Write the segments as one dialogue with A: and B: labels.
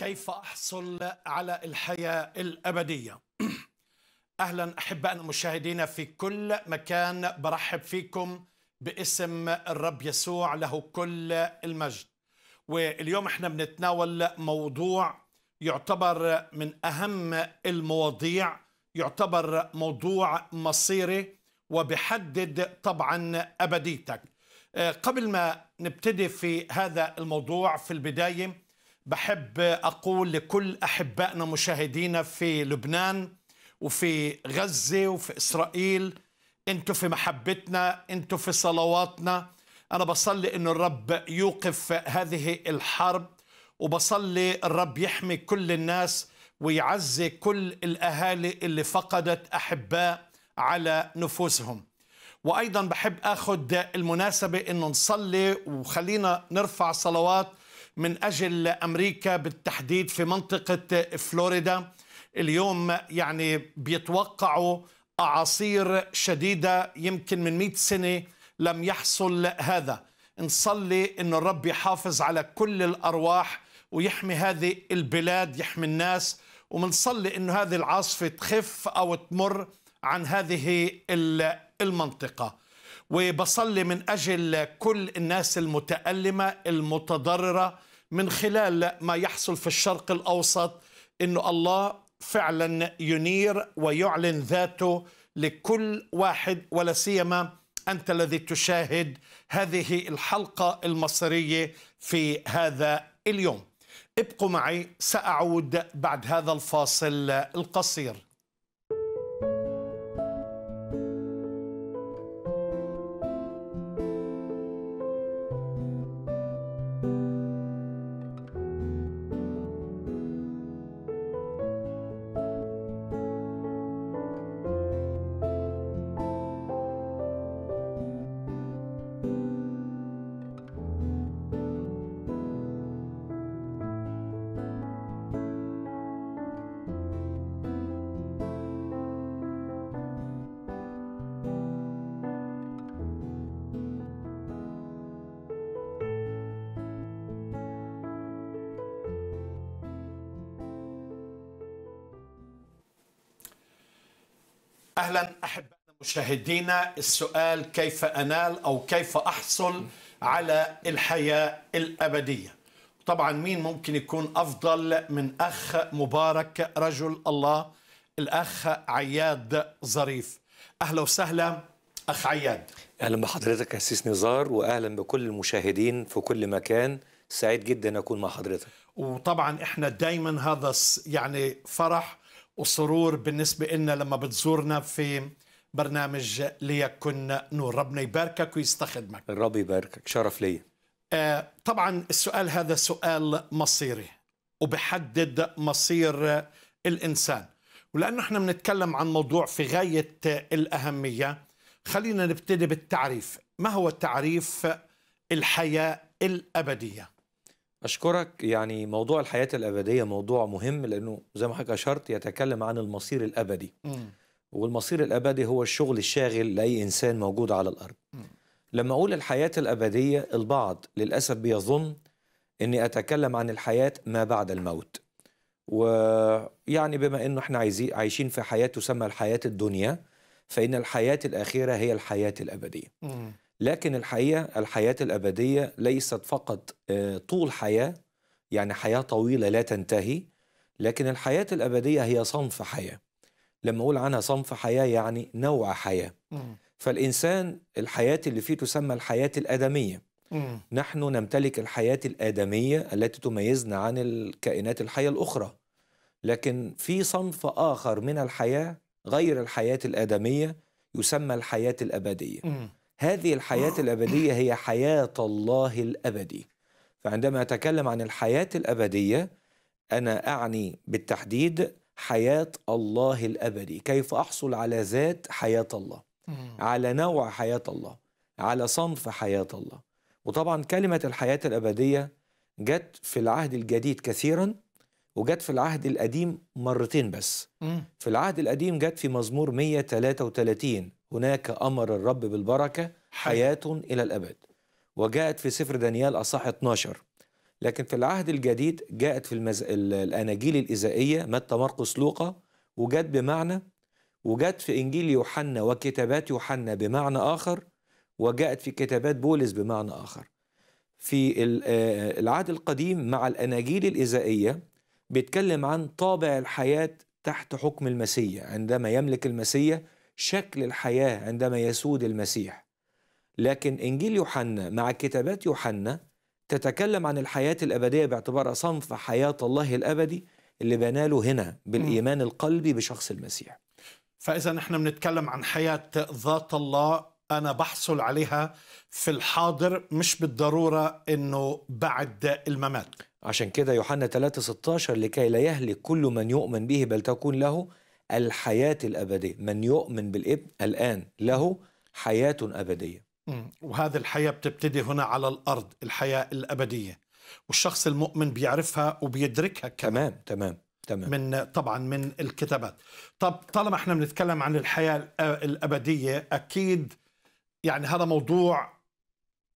A: كيف أحصل على الحياة الأبدية أهلا أحبائنا المشاهدين في كل مكان برحب فيكم باسم الرب يسوع له كل المجد واليوم احنا بنتناول موضوع يعتبر من أهم المواضيع يعتبر موضوع مصيري وبحدد طبعا أبديتك آه، قبل ما نبتدي في هذا الموضوع في البداية بحب أقول لكل أحبائنا مشاهدينا في لبنان وفي غزة وفي إسرائيل أنتوا في محبتنا أنتوا في صلواتنا أنا بصلي أن الرب يوقف هذه الحرب وبصلي الرب يحمي كل الناس ويعزي كل الأهالي اللي فقدت أحباء على نفوسهم وأيضا بحب أخذ المناسبة أنه نصلي وخلينا نرفع صلوات من أجل أمريكا بالتحديد في منطقة فلوريدا اليوم يعني بيتوقعوا أعاصير شديدة يمكن من 100 سنة لم يحصل هذا نصلي أن الرب يحافظ على كل الأرواح ويحمي هذه البلاد يحمي الناس ومنصلي أنه هذه العاصفة تخف أو تمر عن هذه المنطقة وبصلي من أجل كل الناس المتألمة المتضررة من خلال ما يحصل في الشرق الأوسط أنه الله فعلا ينير ويعلن ذاته لكل واحد ولا سيما أنت الذي تشاهد هذه الحلقة المصرية في هذا اليوم ابقوا معي سأعود بعد هذا الفاصل القصير مشاهدينا السؤال كيف أنال أو كيف أحصل على الحياة الأبدية طبعا مين ممكن يكون أفضل من أخ مبارك رجل الله الأخ عياد ظريف أهلا وسهلا أخ عياد
B: أهلا بحضرتك أسيس نزار وأهلا بكل المشاهدين في كل مكان سعيد جدا أكون مع حضرتك
A: وطبعا إحنا دايما هذا يعني فرح وسرور بالنسبة لنا لما بتزورنا في برنامج ليكن نور ربنا يباركك ويستخدمك
B: الرب يباركك شرف ليا
A: آه، طبعا السؤال هذا سؤال مصيري وبحدد مصير الإنسان ولأنه احنا بنتكلم عن موضوع في غاية الأهمية خلينا نبتدي بالتعريف ما هو تعريف الحياة الأبدية؟
B: أشكرك يعني موضوع الحياة الأبدية موضوع مهم لأنه زي ما حضرتك أشرت يتكلم عن المصير الأبدي م. والمصير الابدي هو الشغل الشاغل لاي انسان موجود على الارض لما اقول الحياه الابديه البعض للاسف بيظن اني اتكلم عن الحياه ما بعد الموت ويعني بما انه احنا عايزين عايشين في حياه تسمى الحياه الدنيا فان الحياه الاخره هي الحياه الابديه لكن الحقيقه الحياه الابديه ليست فقط آه، طول حياه يعني حياه طويله لا تنتهي لكن الحياه الابديه هي صنف حياه لما أقول عنها صنف حياة يعني نوع حياة فالإنسان الحياة اللي فيه تسمى الحياة الآدمية نحن نمتلك الحياة الآدمية التي تميزنا عن الكائنات الحية الأخرى لكن في صنف آخر من الحياة غير الحياة الآدمية يسمى الحياة الأبدية هذه الحياة الأبدية هي حياة الله الأبدي فعندما أتكلم عن الحياة الأبدية أنا أعني بالتحديد حياة الله الأبدي كيف أحصل على ذات حياة الله على نوع حياة الله على صنف حياة الله وطبعا كلمة الحياة الأبدية جت في العهد الجديد كثيرا وجت في العهد القديم مرتين بس في العهد القديم جت في مزمور 133 هناك أمر الرب بالبركة حياة إلى الأبد وجاءت في سفر دانيال أصح 12 لكن في العهد الجديد جاءت في المز... الأناجيل الإزائية متى مرقس لوقا وجت بمعنى وجت في إنجيل يوحنا وكتابات يوحنا بمعنى آخر وجاءت في كتابات بولس بمعنى آخر في العهد القديم مع الأناجيل الإزائية بيتكلم عن طابع الحياة تحت حكم المسيح عندما يملك المسيح شكل الحياة عندما يسود المسيح لكن إنجيل يوحنا مع كتابات يوحنا تتكلم عن الحياة الأبدية باعتبارها صنف حياة الله الأبدي اللي بناله هنا بالإيمان القلبي بشخص المسيح
A: فإذا نحن بنتكلم عن حياة ذات الله أنا بحصل عليها في الحاضر مش بالضرورة أنه بعد
B: الممات عشان كده يوحنا 3:16 لكي لا يهلك كل من يؤمن به بل تكون له الحياة الأبدية من يؤمن بالابن الآن له حياة
C: أبدية
A: وهذه الحياة بتبتدي هنا على الأرض الحياة الأبدية والشخص المؤمن بيعرفها وبيدركها كمان تمام تمام من طبعا من الكتابات طب طالما احنا بنتكلم عن الحياة الأبدية أكيد يعني هذا موضوع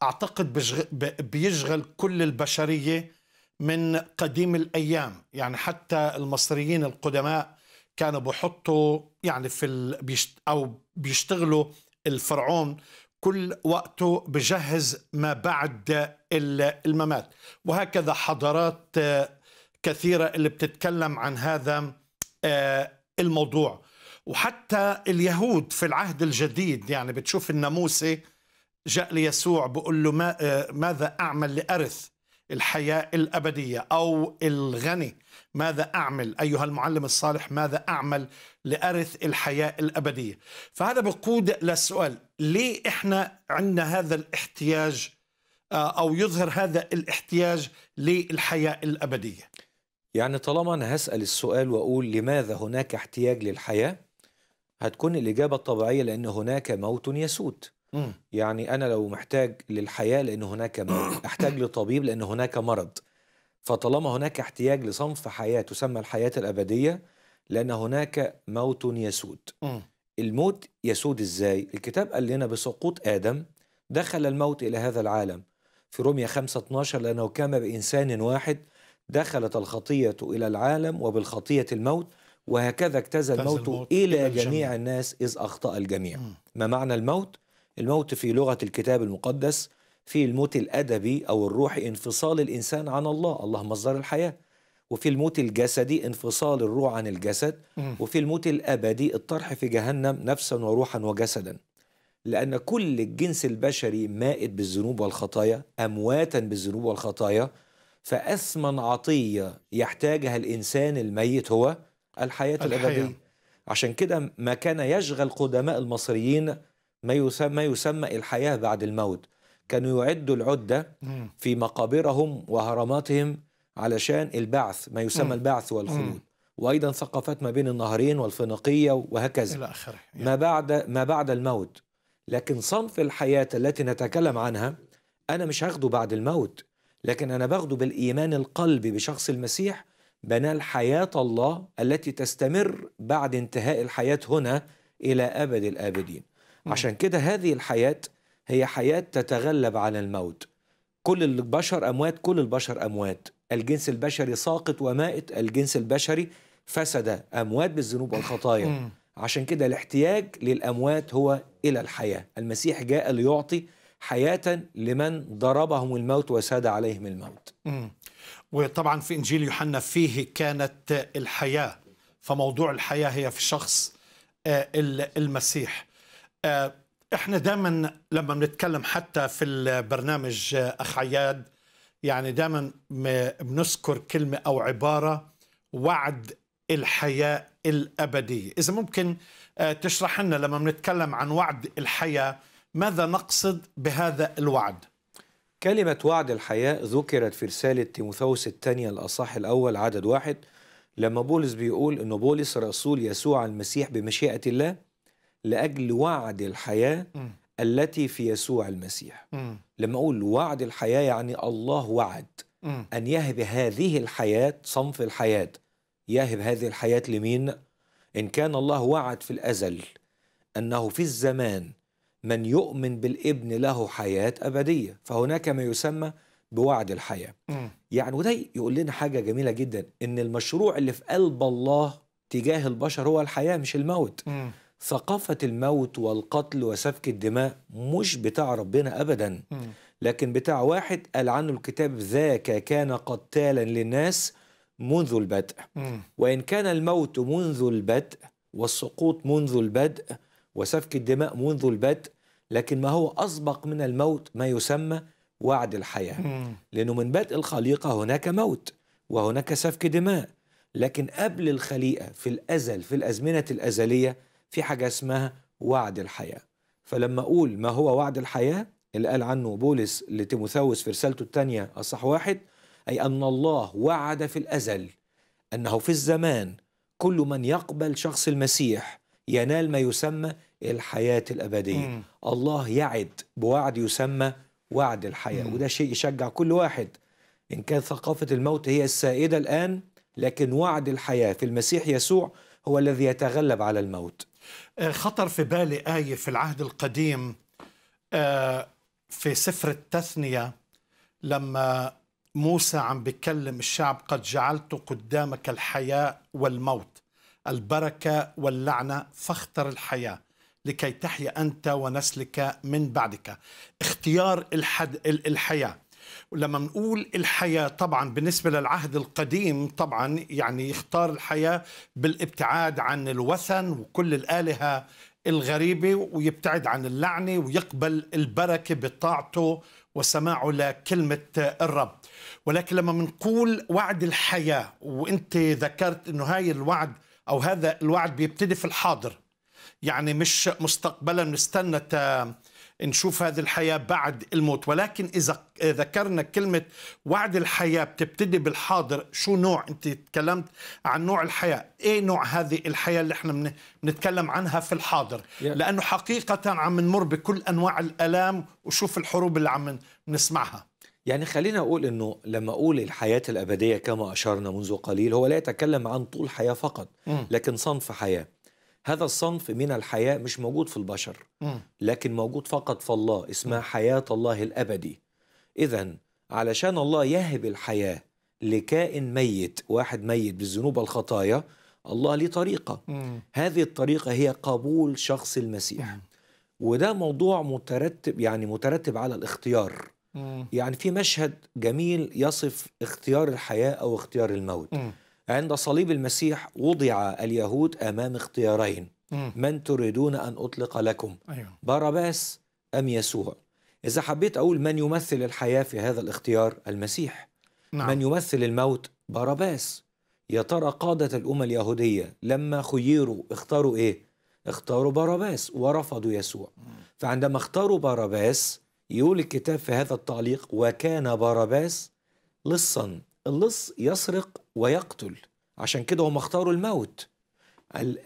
A: أعتقد بيشغل, بيشغل كل البشرية من قديم الأيام يعني حتى المصريين القدماء كانوا بحطوا يعني في ال... بيشت... أو بيشتغلوا الفرعون كل وقته بجهز ما بعد الممات وهكذا حضارات آه، كثيرة اللي بتتكلم عن هذا آه، الموضوع وحتى اليهود في العهد الجديد يعني بتشوف الناموسي جاء ليسوع بقول له ما آه، ماذا أعمل لأرث الحياه الابديه او الغني ماذا اعمل ايها المعلم الصالح ماذا اعمل لارث الحياه الابديه فهذا بقود للسؤال ليه احنا عندنا هذا الاحتياج آه، او يظهر هذا الاحتياج
B: للحياه الابديه يعني طالما انا هسال السؤال واقول لماذا هناك احتياج للحياه هتكون الاجابه الطبيعيه لان هناك موت يسود يعني انا لو محتاج للحياه لان هناك مرض احتاج لطبيب لان هناك مرض فطالما هناك احتياج لصنف حياه تسمى الحياه الابديه لان هناك موت يسود الموت يسود ازاي الكتاب قال لنا بسقوط ادم دخل الموت الى هذا العالم في روميا 5 12 لانه كان بانسان واحد دخلت الخطيه الى العالم وبالخطيه الموت وهكذا اجتزى الموت, الموت إلى جميع الناس إذ أخطأ الجميع ما معنى الموت؟ الموت في لغة الكتاب المقدس في الموت الأدبي أو الروحي انفصال الإنسان عن الله الله مصدر الحياة وفي الموت الجسدي انفصال الروح عن الجسد وفي الموت الأبدي الطرح في جهنم نفسا وروحا وجسدا لأن كل الجنس البشري مائت بالذنوب والخطايا أمواتا بالذنوب والخطايا فأثمن عطية يحتاجها الإنسان الميت هو الحياة, الحياة. الأبدية عشان كده ما كان يشغل قدماء المصريين ما يسمى, ما يسمى الحياة بعد الموت كانوا يعدوا العدة في مقابرهم وهرماتهم علشان البعث ما يسمى البعث والخلود وأيضا ثقافات ما بين النهرين والفينيقية وهكذا إلى آخره يعني. ما بعد ما بعد الموت لكن صنف الحياة التي نتكلم عنها أنا مش هاخده بعد الموت لكن أنا باخده بالإيمان القلبي بشخص المسيح بنال حياة الله التي تستمر بعد انتهاء الحياة هنا إلى أبد الآبدين عشان كده هذه الحياة هي حياة تتغلب على الموت كل البشر أموات كل البشر أموات الجنس البشري ساقط ومائت الجنس البشري فسد أموات بالذنوب والخطايا عشان كده الاحتياج للأموات هو إلى الحياة المسيح جاء ليعطي حياة لمن ضربهم الموت وساد عليهم الموت
A: وطبعا في إنجيل يوحنا فيه كانت الحياة فموضوع الحياة هي في شخص آه، المسيح آه، احنا دائما لما بنتكلم حتى في البرنامج آه، اخ عياد يعني دائما بنذكر كلمه او عباره وعد الحياه الابديه، اذا ممكن آه، تشرح لنا لما بنتكلم عن وعد الحياه ماذا نقصد بهذا الوعد؟
B: كلمة وعد الحياة ذكرت في رسالة تيموثاوس الثانية الأصح الأول عدد واحد لما بولس بيقول إنه بولس رسول يسوع المسيح بمشيئة الله لاجل وعد الحياه م. التي في يسوع المسيح م. لما اقول وعد الحياه يعني الله وعد م. ان يهب هذه الحياه صنف الحياه يهب هذه الحياه لمين ان كان الله وعد في الازل انه في الزمان من يؤمن بالابن له حياه ابديه فهناك ما يسمى بوعد الحياه م. يعني وده يقول لنا حاجه جميله جدا ان المشروع اللي في قلب الله تجاه البشر هو الحياه مش الموت م. ثقافة الموت والقتل وسفك الدماء مش بتاع ربنا أبدا لكن بتاع واحد قال عنه الكتاب ذاك كان قتالا للناس منذ البدء وإن كان الموت منذ البدء والسقوط منذ البدء وسفك الدماء منذ البدء لكن ما هو أسبق من الموت ما يسمى وعد الحياة لأنه من بدء الخليقة هناك موت وهناك سفك دماء لكن قبل الخليقة في الأزل في الأزمنة الأزلية في حاجة اسمها وعد الحياة فلما أقول ما هو وعد الحياة اللي قال عنه بولس لتيموثاوس في رسالته الثانية أصح واحد أي أن الله وعد في الأزل أنه في الزمان كل من يقبل شخص المسيح ينال ما يسمى الحياة الأبدية مم. الله يعد بوعد يسمى وعد الحياة مم. وده شيء يشجع كل واحد إن كان ثقافة الموت هي السائدة الآن لكن وعد الحياة في المسيح يسوع هو الذي يتغلب على الموت
A: آه، خطر في بالي آية في العهد القديم آه، في سفر التثنية لما موسى عم بكلم الشعب قد جعلت قدامك الحياة والموت البركة واللعنة فاختر الحياة لكي تحيا أنت ونسلك من بعدك اختيار الحد الحياة لما نقول الحياه طبعا بالنسبه للعهد القديم طبعا يعني يختار الحياه بالابتعاد عن الوثن وكل الالهه الغريبه ويبتعد عن اللعنه ويقبل البركه بطاعته وسماعه لكلمه الرب ولكن لما نقول وعد الحياه وانت ذكرت انه هاي الوعد او هذا الوعد بيبتدي في الحاضر يعني مش مستقبلا نستنى نشوف هذه الحياة بعد الموت ولكن إذا ذكرنا كلمة وعد الحياة بتبتدي بالحاضر شو نوع أنت تكلمت عن نوع الحياة إيه نوع هذه الحياة اللي احنا بنتكلم عنها في الحاضر لأنه حقيقة عم نمر بكل أنواع الألام وشوف الحروب اللي عم نسمعها
B: يعني خلينا أقول أنه لما أقول الحياة الأبدية كما أشرنا منذ قليل هو لا يتكلم عن طول حياة فقط لكن صنف حياة هذا الصنف من الحياة مش موجود في البشر لكن موجود فقط في الله اسمها حياة الله الأبدي إذا علشان الله يهب الحياة لكائن ميت واحد ميت بالذنوب الخطايا الله ليه طريقة هذه الطريقة هي قبول شخص المسيح وده موضوع مترتب يعني مترتب على الاختيار يعني في مشهد جميل يصف اختيار الحياة أو اختيار الموت عند صليب المسيح وضع اليهود امام اختيارين من تريدون ان اطلق لكم أيوة. باراباس ام يسوع اذا حبيت اقول من يمثل الحياه في هذا الاختيار المسيح نعم. من يمثل الموت باراباس يا ترى قاده الامه اليهوديه لما خيروا اختاروا ايه اختاروا باراباس ورفضوا يسوع فعندما اختاروا باراباس يقول الكتاب في هذا التعليق وكان باراباس لصا اللص يسرق ويقتل عشان كده هم اختاروا الموت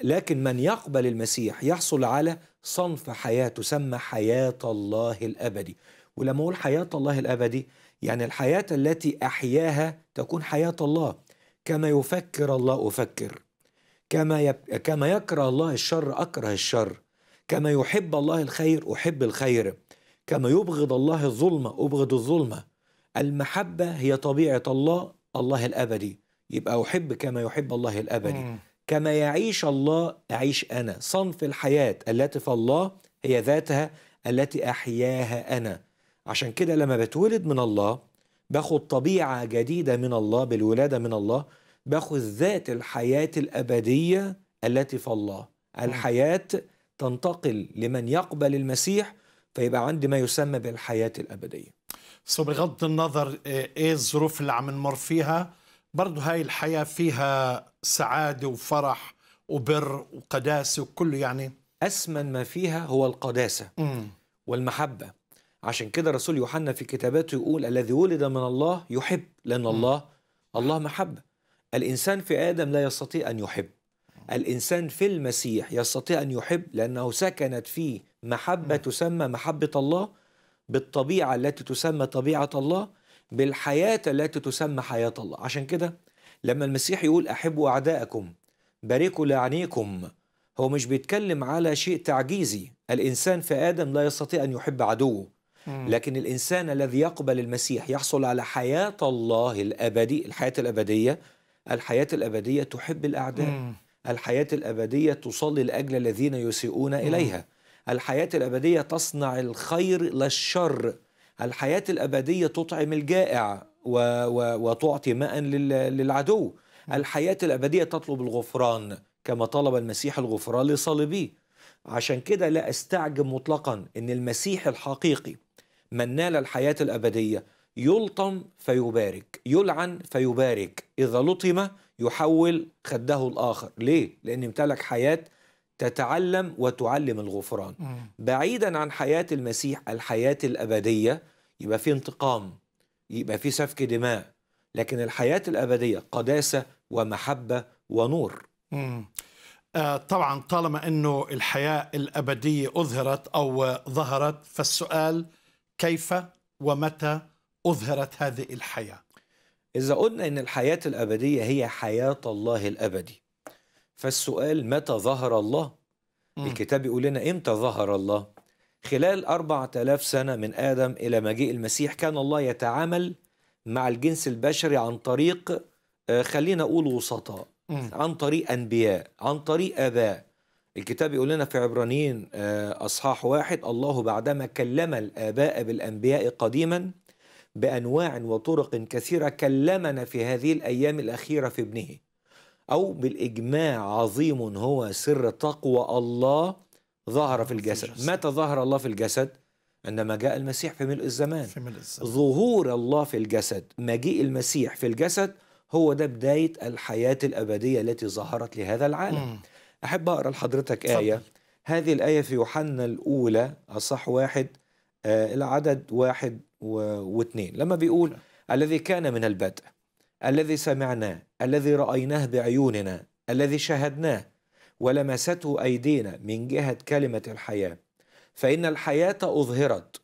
B: لكن من يقبل المسيح يحصل على صنف حياة تسمى حياة الله الأبدي ولما أقول حياة الله الأبدي يعني الحياة التي أحياها تكون حياة الله كما يفكر الله أفكر كما, يب... كما يكره الله الشر أكره الشر كما يحب الله الخير أحب الخير كما يبغض الله الظلمة أبغض الظلمة المحبة هي طبيعة الله الله الأبدي يبقى أحب كما يحب الله الأبدي مم. كما يعيش الله أعيش أنا صنف الحياة التي في الله هي ذاتها التي أحياها أنا عشان كده لما بتولد من الله باخد طبيعة جديدة من الله بالولادة من الله باخد ذات الحياة الأبدية التي في الله الحياة تنتقل لمن يقبل المسيح فيبقى عندي ما يسمى بالحياة الأبدية
A: بس بغض النظر آه، ايه الظروف اللي عم نمر فيها برضو هاي الحياة فيها سعادة وفرح وبر وقداسة وكله يعني أسمن ما فيها هو القداسة مم. والمحبة
B: عشان كده رسول يوحنا في كتاباته يقول الذي ولد من الله يحب لأن الله الله محبة الإنسان في آدم لا يستطيع أن يحب الإنسان في المسيح يستطيع أن يحب لأنه سكنت فيه محبة تسمى محبة الله بالطبيعة التي تسمى طبيعة الله بالحياة التي تسمى حياة الله عشان كده لما المسيح يقول أحبوا أعداءكم باركوا لعنيكم هو مش بيتكلم على شيء تعجيزي الإنسان في آدم لا يستطيع أن يحب عدوه لكن الإنسان الذي يقبل المسيح يحصل على حياة الله الأبدي الحياة الأبدية الحياة الأبدية تحب الأعداء الحياة الأبدية تصلي لأجل الذين يسيئون إليها الحياة الأبدية تصنع الخير لا الشر الحياة الأبدية تطعم الجائع و... و... وتعطي ماء لل... للعدو الحياة الأبدية تطلب الغفران كما طلب المسيح الغفران لصليبيه عشان كده لا أستعجب مطلقا أن المسيح الحقيقي من نال الحياة الأبدية يلطم فيبارك يلعن فيبارك إذا لطم يحول خده الآخر ليه؟ لأن امتلك حياة تتعلم وتعلم الغفران بعيدا عن حياة المسيح الحياة الأبدية يبقى في انتقام يبقى في سفك دماء لكن الحياة الأبدية قداسة ومحبة ونور
A: آه طبعا طالما أنه الحياة الأبدية أظهرت أو ظهرت فالسؤال كيف ومتى أظهرت هذه الحياة إذا
B: قلنا أن الحياة الأبدية هي حياة الله الأبدي فالسؤال متى ظهر الله الكتاب يقول لنا امتى ظهر الله خلال 4000 سنة من آدم إلى مجيء المسيح كان الله يتعامل مع الجنس البشري عن طريق آه، خلينا أقول وسطاء عن طريق أنبياء عن طريق آباء الكتاب يقول لنا في عبرانيين آه، أصحاح واحد الله بعدما كلم الآباء بالأنبياء قديما بأنواع وطرق كثيرة كلمنا في هذه الأيام الأخيرة في ابنه أو بالإجماع عظيم هو سر تقوى الله ظهر في الجسد متى ظهر الله في الجسد؟ عندما جاء المسيح في ملء الزمان في ملء الزمان ظهور الله في الجسد مجيء المسيح في الجسد هو ده بداية الحياة الأبدية التي ظهرت لهذا العالم مم. أحب أقرأ لحضرتك آية هذه الآية في يوحنا الأولى أصح واحد آه العدد واحد واثنين لما بيقول الذي كان من البدء الذي سمعناه الذي رايناه بعيوننا الذي شاهدناه ولمسته ايدينا من جهه كلمه الحياه فان الحياه اظهرت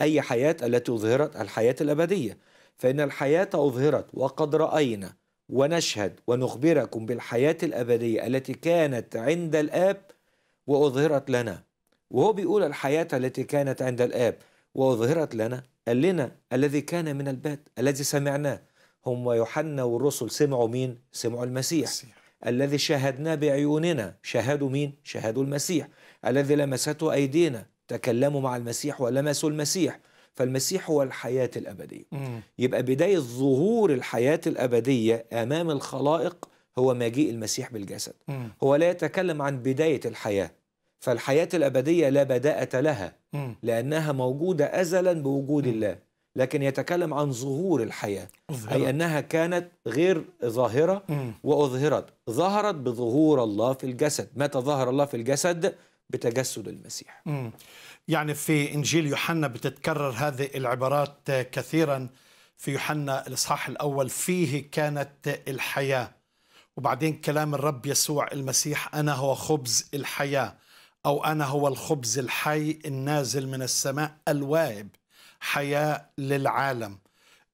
B: اي حياه التي اظهرت الحياه الابديه فان الحياه اظهرت وقد راينا ونشهد ونخبركم بالحياه الابديه التي كانت عند الاب واظهرت لنا وهو بيقول الحياه التي كانت عند الاب واظهرت لنا قال لنا الذي كان من البات الذي سمعناه هم ويوحنا والرسل سمعوا مين؟ سمعوا المسيح, المسيح. الذي شاهدناه بعيوننا شاهدوا مين؟ شاهدوا المسيح الذي لمسته أيدينا تكلموا مع المسيح ولمسوا المسيح فالمسيح هو الحياة الأبدية مم. يبقى بداية ظهور الحياة الأبدية أمام الخلائق هو مجيء المسيح بالجسد مم. هو لا يتكلم عن بداية الحياة فالحياة الأبدية لا بداءة لها مم. لأنها موجودة أزلا بوجود مم. الله لكن يتكلم عن ظهور الحياة أظهرت. أي أنها كانت غير ظاهرة وأظهرت ظهرت بظهور الله في الجسد متى ظهر الله في الجسد بتجسد المسيح
A: مم. يعني في إنجيل يوحنا بتتكرر هذه العبارات كثيرا في يوحنا الإصحاح الأول فيه كانت الحياة وبعدين كلام الرب يسوع المسيح أنا هو خبز الحياة أو أنا هو الخبز الحي النازل من السماء الواهب حياة للعالم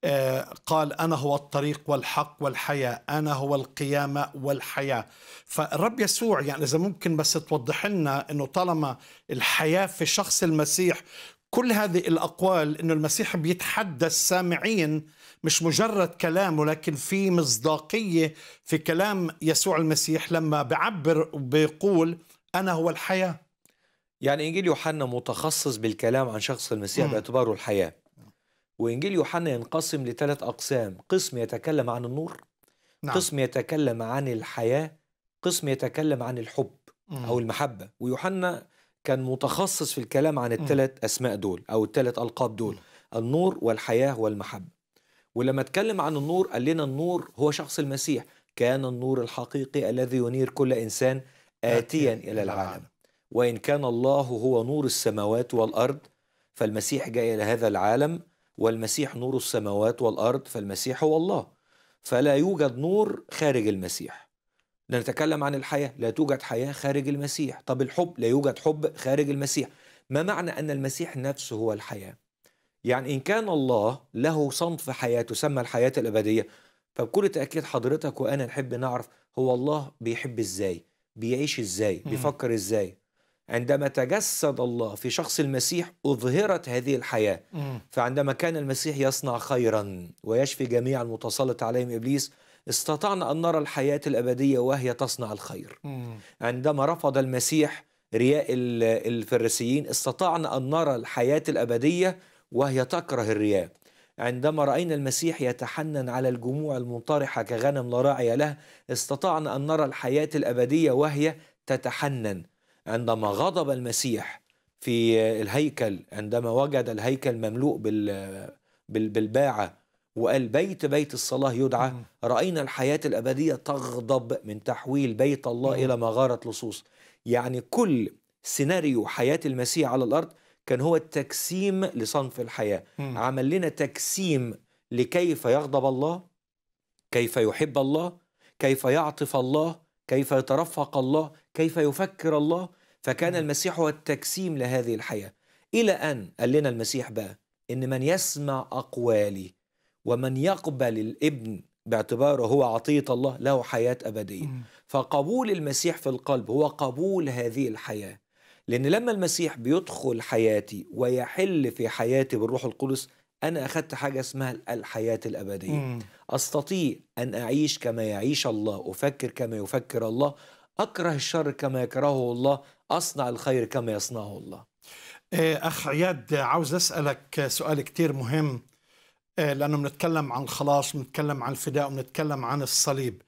A: آه، قال أنا هو الطريق والحق والحياة أنا هو القيامة والحياة فالرب يسوع يعني إذا ممكن بس توضح لنا أنه طالما الحياة في شخص المسيح كل هذه الأقوال أنه المسيح بيتحدى السامعين مش مجرد كلام ولكن في مصداقية في كلام يسوع المسيح لما بعبر وبيقول أنا هو الحياة يعني إنجيل يوحنا
B: متخصص بالكلام عن شخص المسيح مم. باعتباره الحياة وإنجيل يوحنا ينقسم لثلاث أقسام قسم يتكلم عن النور نعم. قسم يتكلم عن الحياة قسم يتكلم عن الحب مم. أو المحبة ويوحنا كان متخصص في الكلام عن الثلاث أسماء دول أو الثلاث ألقاب دول مم. النور والحياة والمحبة ولما اتكلم عن النور قال لنا النور هو شخص المسيح كان النور الحقيقي الذي ينير كل إنسان آتيا إلى العالم وإن كان الله هو نور السماوات والأرض فالمسيح جاء إلى هذا العالم والمسيح نور السماوات والأرض فالمسيح هو الله فلا يوجد نور خارج المسيح نتكلم عن الحياة لا توجد حياة خارج المسيح طب الحب لا يوجد حب خارج المسيح ما معنى أن المسيح نفسه هو الحياة يعني إن كان الله له صنف حياة تسمى الحياة الأبدية فبكل تأكيد حضرتك وأنا نحب نعرف هو الله بيحب إزاي بيعيش إزاي بيفكر إزاي عندما تجسد الله في شخص المسيح أظهرت هذه الحياة فعندما كان المسيح يصنع خيرا ويشفي جميع المتسلط عليهم إبليس استطعنا أن نرى الحياة الأبدية وهي تصنع الخير عندما رفض المسيح رياء الفريسيين استطعنا أن نرى الحياة الأبدية وهي تكره الرياء عندما رأينا المسيح يتحنن على الجموع المنطرحة كغنم لا راعي له استطعنا أن نرى الحياة الأبدية وهي تتحنن عندما غضب المسيح في الهيكل عندما وجد الهيكل مملوء بال بالباعة وقال بيت بيت الصلاة يدعى رأينا الحياة الأبدية تغضب من تحويل بيت الله إلى مغارة لصوص يعني كل سيناريو حياة المسيح على الأرض كان هو التجسيم لصنف الحياة عمل لنا تجسيم لكيف يغضب الله كيف يحب الله كيف يعطف الله كيف يترفق الله كيف يفكر الله فكان المسيح هو التجسيم لهذه الحياة إلى أن قال لنا المسيح بقى إن من يسمع أقوالي ومن يقبل الابن باعتباره هو عطية الله له حياة أبدية فقبول المسيح في القلب هو قبول هذه الحياة لأن لما المسيح بيدخل حياتي ويحل في حياتي بالروح القدس أنا أخذت حاجة اسمها الحياة الأبدية أستطيع أن أعيش كما يعيش الله أفكر كما يفكر الله أكره الشر كما يكرهه الله أصنع الخير كما يصنعه الله
A: إيه، أخ عياد عاوز أسألك سؤال كتير مهم إيه، لأنه بنتكلم عن الخلاص بنتكلم عن الفداء وبنتكلم عن الصليب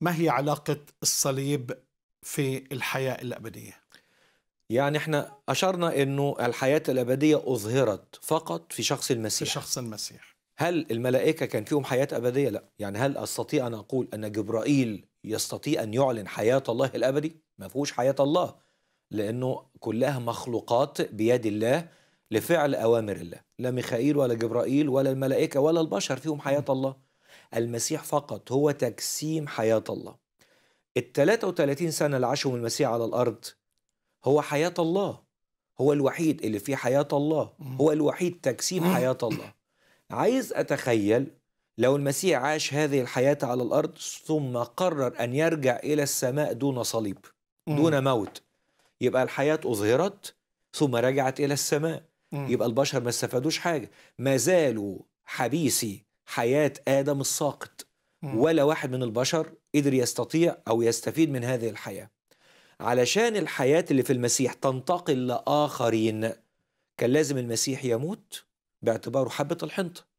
A: ما هي علاقة الصليب في الحياة الأبدية؟
B: يعني احنا أشرنا أنه الحياة الأبدية أظهرت فقط في شخص المسيح في شخص المسيح هل الملائكة كان فيهم حياة أبدية؟ لا يعني هل أستطيع أن أقول أن جبرائيل يستطيع أن يعلن حياة الله الأبدي ما فيهوش حياة الله لأنه كلها مخلوقات بيد الله لفعل أوامر الله لا ميخائيل ولا جبرائيل ولا الملائكة ولا البشر فيهم حياة الله المسيح فقط هو تجسيم حياة الله ال 33 سنة اللي عاشهم المسيح على الأرض هو حياة الله هو الوحيد اللي فيه حياة الله هو الوحيد تجسيم حياة الله عايز أتخيل لو المسيح عاش هذه الحياة على الأرض ثم قرر أن يرجع إلى السماء دون صليب دون موت يبقى الحياة أظهرت ثم رجعت إلى السماء يبقى البشر ما استفادوش حاجة ما زالوا حبيسي حياة آدم الساقط ولا واحد من البشر قدر يستطيع أو يستفيد من هذه الحياة علشان الحياة اللي في المسيح تنتقل لآخرين كان لازم المسيح يموت باعتباره حبة الحنطة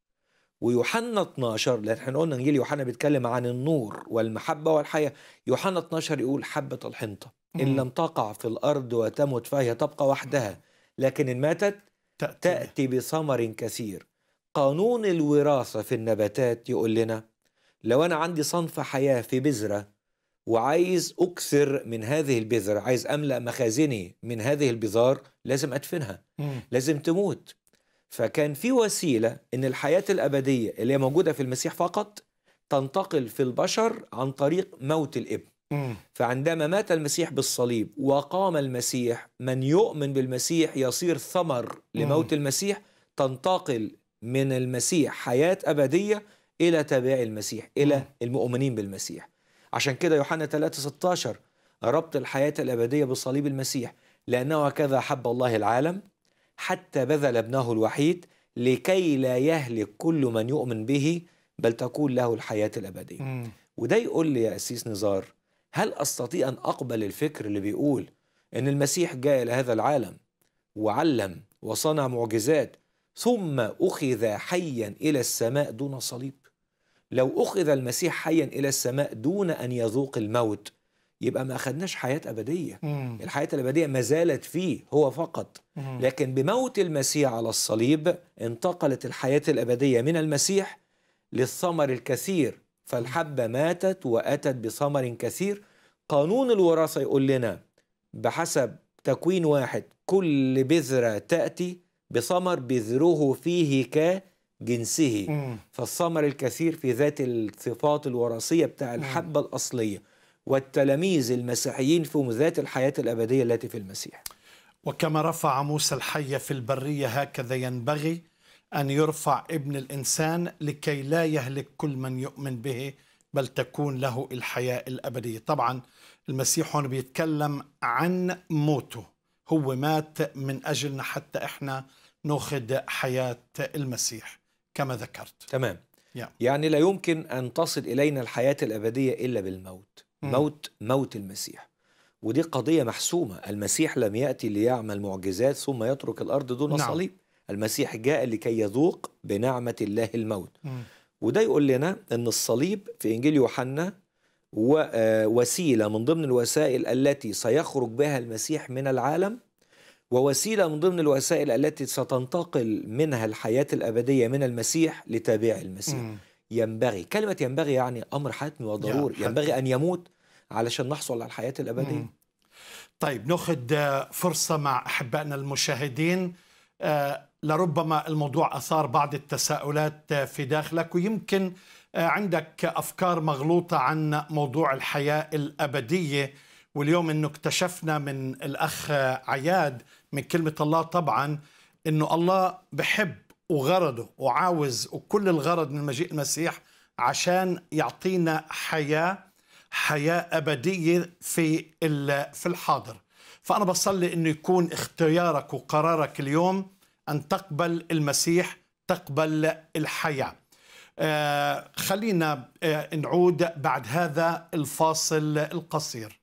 B: ويوحنا 12 لان احنا قلنا انجيل يوحنا بيتكلم عن النور والمحبه والحياه يوحنا 12 يقول حبه الحنطه ان لم تقع في الارض وتمت فهي تبقى وحدها لكن ان ماتت تأتي. تاتي بثمر كثير قانون الوراثه في النباتات يقول لنا لو انا عندي صنف حياه في بذره وعايز اكثر من هذه البذره عايز املا مخازني من هذه البذار لازم ادفنها مم. لازم تموت فكان في وسيله ان الحياه الابديه اللي هي موجوده في المسيح فقط تنتقل في البشر عن طريق موت الابن فعندما مات المسيح بالصليب وقام المسيح من يؤمن بالمسيح يصير ثمر لموت المسيح تنتقل من المسيح حياة أبدية إلى تابعي المسيح إلى المؤمنين بالمسيح عشان كده يوحنا 3 16 ربط الحياة الأبدية بصليب المسيح لأنه هكذا أحب الله العالم حتى بذل ابنه الوحيد لكي لا يهلك كل من يؤمن به بل تكون له الحياة الأبدية مم. وده يقول لي يا أسيس نزار هل أستطيع أن أقبل الفكر اللي بيقول أن المسيح جاء إلى هذا العالم وعلم وصنع معجزات ثم أخذ حيا إلى السماء دون صليب لو أخذ المسيح حيا إلى السماء دون أن يذوق الموت يبقى ما أخدناش حياة أبدية مم. الحياة الأبدية ما زالت فيه هو فقط مم. لكن بموت المسيح على الصليب انتقلت الحياة الأبدية من المسيح للثمر الكثير فالحبة ماتت وأتت بثمر كثير قانون الوراثة يقول لنا بحسب تكوين واحد كل بذرة تأتي بثمر بذره فيه كجنسه مم. فالثمر الكثير في ذات الصفات الوراثية بتاع الحبة مم. الأصلية والتلاميذ المسيحيين في ذات الحياة الأبدية التي في المسيح
A: وكما رفع موسى الحية في البرية هكذا ينبغي أن يرفع ابن الإنسان لكي لا يهلك كل من يؤمن به بل تكون له الحياة الأبدية طبعا المسيح هنا بيتكلم عن موته هو مات من أجلنا حتى إحنا ناخذ حياة المسيح كما ذكرت تمام
B: يعني لا يمكن أن تصل إلينا الحياة الأبدية إلا بالموت موت موت المسيح ودي قضية محسومة المسيح لم يأتي ليعمل معجزات ثم يترك الأرض دون نعم. صليب المسيح جاء لكي يذوق بنعمة الله الموت مم. وده يقول لنا أن الصليب في إنجيل يوحنا آه، وسيلة من ضمن الوسائل التي سيخرج بها المسيح من العالم ووسيلة من ضمن الوسائل التي ستنتقل منها الحياة الأبدية من المسيح لتابع المسيح مم. ينبغي كلمة ينبغي يعني أمر حتمي وضروري يعني ينبغي أن يموت علشان نحصل على الحياة الأبدية
A: طيب ناخذ فرصة مع أحبائنا المشاهدين آه، لربما الموضوع أثار بعض التساؤلات آه، في داخلك ويمكن آه، عندك أفكار مغلوطة عن موضوع الحياة الأبدية واليوم أنه اكتشفنا من الأخ عياد من كلمة الله طبعا أنه الله بحب وغرضه وعاوز وكل الغرض من مجيء المسيح عشان يعطينا حياة حياة أبدية في في الحاضر فأنا بصلي أنه يكون اختيارك وقرارك اليوم أن تقبل المسيح تقبل الحياة آه خلينا آه نعود بعد هذا الفاصل القصير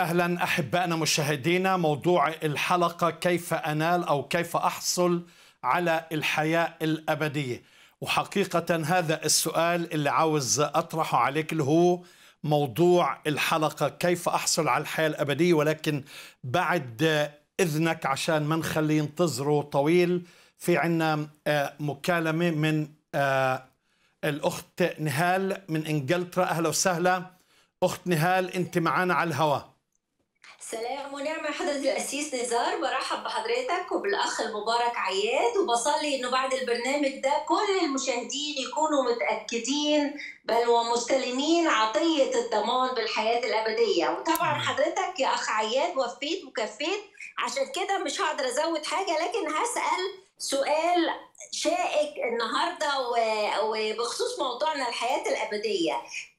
A: اهلا احبائنا مشاهدينا موضوع الحلقه كيف انال او كيف احصل على الحياه الابديه وحقيقه هذا السؤال اللي عاوز اطرحه عليك اللي هو موضوع الحلقه كيف احصل على الحياه الابديه ولكن بعد اذنك عشان ما نخليه ينتظروا طويل في عنا آه، مكالمه من آه، الاخت نهال من انجلترا اهلا وسهلا اخت نهال انت معانا على الهواء
D: سلام ونعمة حضرة الأسيس نزار برحب بحضرتك وبالأخ المبارك عياد وبصلي إنه بعد البرنامج ده كل المشاهدين يكونوا متأكدين بل ومستلمين عطية الضمان بالحياة الأبدية وطبعا حضرتك يا أخ عياد وفيت وكفيت عشان كده مش هقدر أزود حاجة لكن هسأل سؤال شائك النهارده وبخصوص موضوعنا الحياه الابديه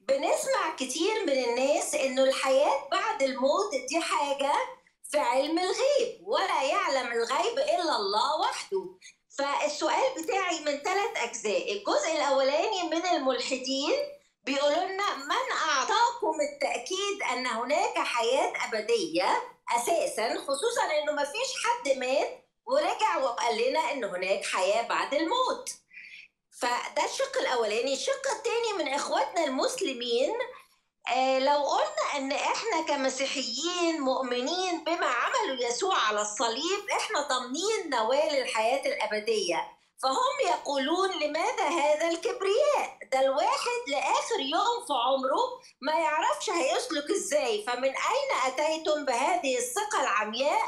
D: بنسمع كتير من الناس انه الحياه بعد الموت دي حاجه في علم الغيب ولا يعلم الغيب الا الله وحده فالسؤال بتاعي من ثلاث اجزاء الجزء الاولاني من الملحدين بيقولوا لنا من اعطاكم التاكيد ان هناك حياه ابديه اساسا خصوصا انه ما فيش حد مات ورجع وقال لنا ان هناك حياه بعد الموت فده الشق الاولاني يعني الشق الثاني من اخواتنا المسلمين آه، لو قلنا ان احنا كمسيحيين مؤمنين بما عمله يسوع على الصليب احنا ضامنين نوال الحياه الابديه فهم يقولون لماذا هذا الكبرياء ده الواحد لاخر يوم في عمره ما يعرفش هيسلك ازاي فمن اين اتيتم بهذه الثقه العمياء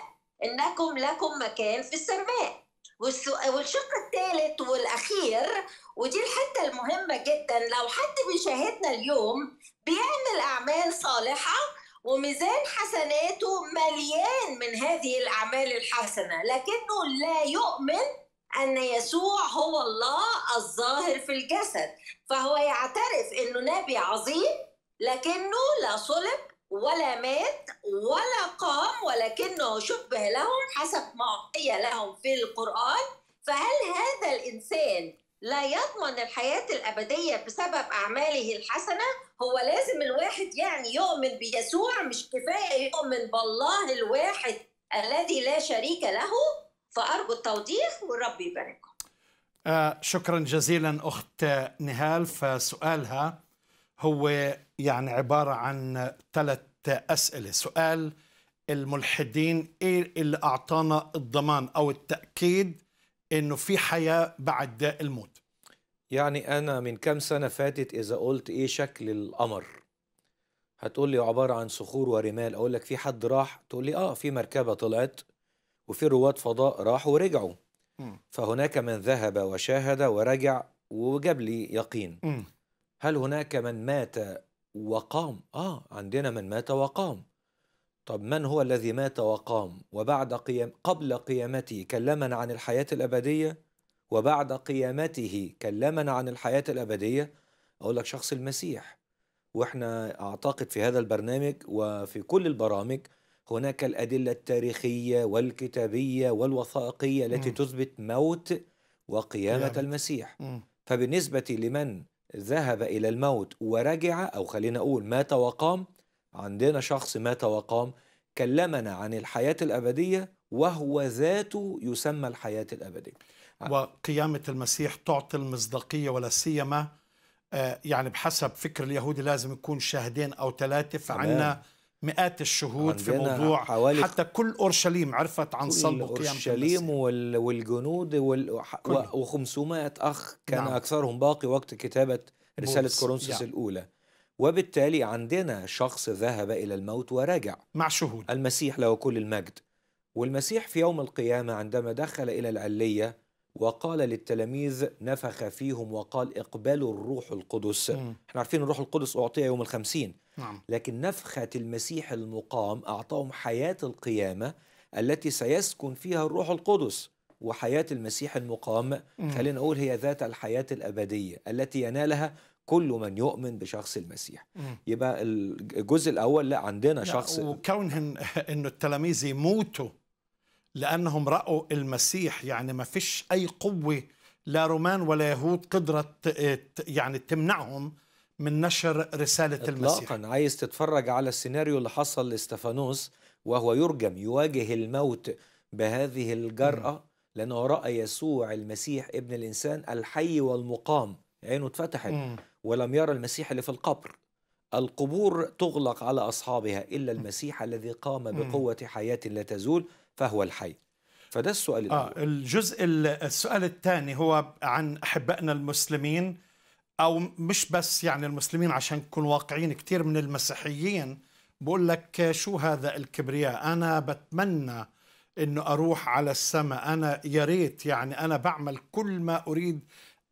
D: انكم لكم مكان في السماء والشق الثالث والاخير ودي الحته المهمه جدا لو حد بيشاهدنا اليوم بيعمل اعمال صالحه وميزان حسناته مليان من هذه الاعمال الحسنه لكنه لا يؤمن ان يسوع هو الله الظاهر في الجسد فهو يعترف انه نبي عظيم لكنه لا صلب ولا مات ولا قام ولكنه شبه لهم حسب ما أعطي لهم في القرآن فهل هذا الإنسان لا يضمن الحياة الأبدية بسبب أعماله الحسنة هو لازم الواحد يعني يؤمن بيسوع مش كفاية يؤمن بالله الواحد الذي لا شريك له فأرجو التوضيح والرب يبارككم
A: آه شكرا جزيلا أخت نهال فسؤالها هو يعني عبارة عن ثلاث أسئلة سؤال الملحدين إيه اللي أعطانا الضمان أو التأكيد إنه في حياة بعد الموت
B: يعني أنا من كام سنة فاتت إذا قلت إيه شكل القمر هتقول لي عبارة عن صخور ورمال أقول لك في حد راح تقول لي آه في مركبة طلعت وفي رواد فضاء راحوا ورجعوا م. فهناك من ذهب وشاهد ورجع وجاب لي يقين م. هل هناك من مات وقام اه عندنا من مات وقام طب من هو الذي مات وقام وبعد قيام قبل قيامته كلمنا عن الحياة الأبدية وبعد قيامته كلمنا عن الحياة الأبدية أقول لك شخص المسيح واحنا أعتقد في هذا البرنامج وفي كل البرامج هناك الأدلة التاريخية والكتابية والوثائقية التي م. تثبت موت وقيامة م. المسيح م. فبالنسبة لمن ذهب إلى الموت ورجع أو خلينا أقول مات وقام عندنا شخص مات وقام كلمنا عن الحياة الأبدية وهو ذاته يسمى الحياة
A: الأبدية وقيامة المسيح تعطي المصداقية ولا سيما آه، يعني بحسب فكر اليهودي لازم يكون شاهدين أو ثلاثة فعنا مئات الشهود في موضوع حوالي حتى كل اورشليم عرفت عن صلب قيام اورشليم
B: والجنود وال... و500 اخ كان نعم. اكثرهم باقي وقت كتابه رساله كورنثوس يعني. الاولى وبالتالي عندنا شخص ذهب الى الموت ورجع مع شهود المسيح له كل المجد والمسيح في يوم القيامه عندما دخل الى العليه وقال للتلاميذ نفخ فيهم وقال اقبلوا الروح القدس احنا عارفين الروح القدس أعطي يوم الخمسين نعم. لكن نفخة المسيح المقام أعطاهم حياة القيامة التي سيسكن فيها الروح القدس وحياة المسيح المقام خلينا نقول هي ذات الحياة الأبدية التي ينالها كل من يؤمن بشخص المسيح مم. يبقى الجزء الأول لا عندنا لا شخص
A: وكونهم أنه التلاميذ يموتوا لأنهم رأوا المسيح يعني ما فيش أي قوة لا رومان ولا يهود قدرت يعني تمنعهم من نشر رسالة إطلاقاً المسيح
B: إطلاقا عايز تتفرج على السيناريو اللي حصل لاستفانوس وهو يرجم يواجه الموت بهذه الجرأة لأنه رأى يسوع المسيح ابن الإنسان الحي والمقام عينه اتفتحت ولم يرى المسيح اللي في القبر القبور تغلق على أصحابها إلا المسيح الذي قام بقوة حياة لا تزول فهو الحي فده السؤال آه، الأول.
A: آه الجزء السؤال الثاني هو عن أحبائنا المسلمين أو مش بس يعني المسلمين عشان نكون واقعيين كثير من المسيحيين بقول لك شو هذا الكبرياء أنا بتمنى انه اروح على السماء انا يا ريت يعني انا بعمل كل ما اريد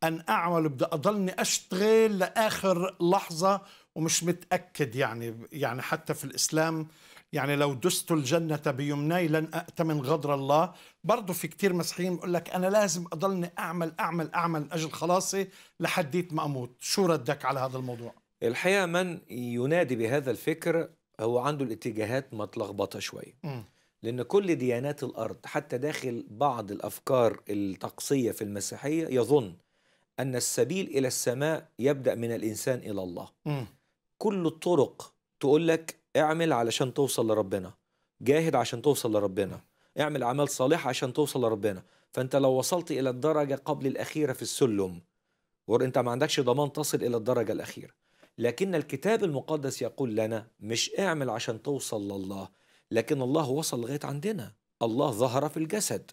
A: ان اعمل بدي اضلني اشتغل لاخر لحظه ومش متاكد يعني يعني حتى في الاسلام يعني لو دست الجنة بيمناي لن أأتمن غدر الله برضه في كتير مسيحيين بقول لك أنا لازم أضلني أعمل أعمل أعمل أجل خلاصي لحديت ما أموت شو ردك على هذا الموضوع؟
B: الحقيقة من ينادي بهذا الفكر هو عنده الاتجاهات متلخبطة شوية م. لأن كل ديانات الأرض حتى داخل بعض الأفكار الطقسية في المسيحية يظن أن السبيل إلى السماء يبدأ من الإنسان إلى الله م. كل الطرق تقول لك اعمل علشان توصل لربنا جاهد عشان توصل لربنا اعمل اعمال صالحه عشان توصل لربنا فانت لو وصلت الى الدرجه قبل الاخيره في السلم وانت ما عندكش ضمان تصل الى الدرجه الاخيره لكن الكتاب المقدس يقول لنا مش اعمل عشان توصل لله لكن الله وصل لغايه عندنا الله ظهر في الجسد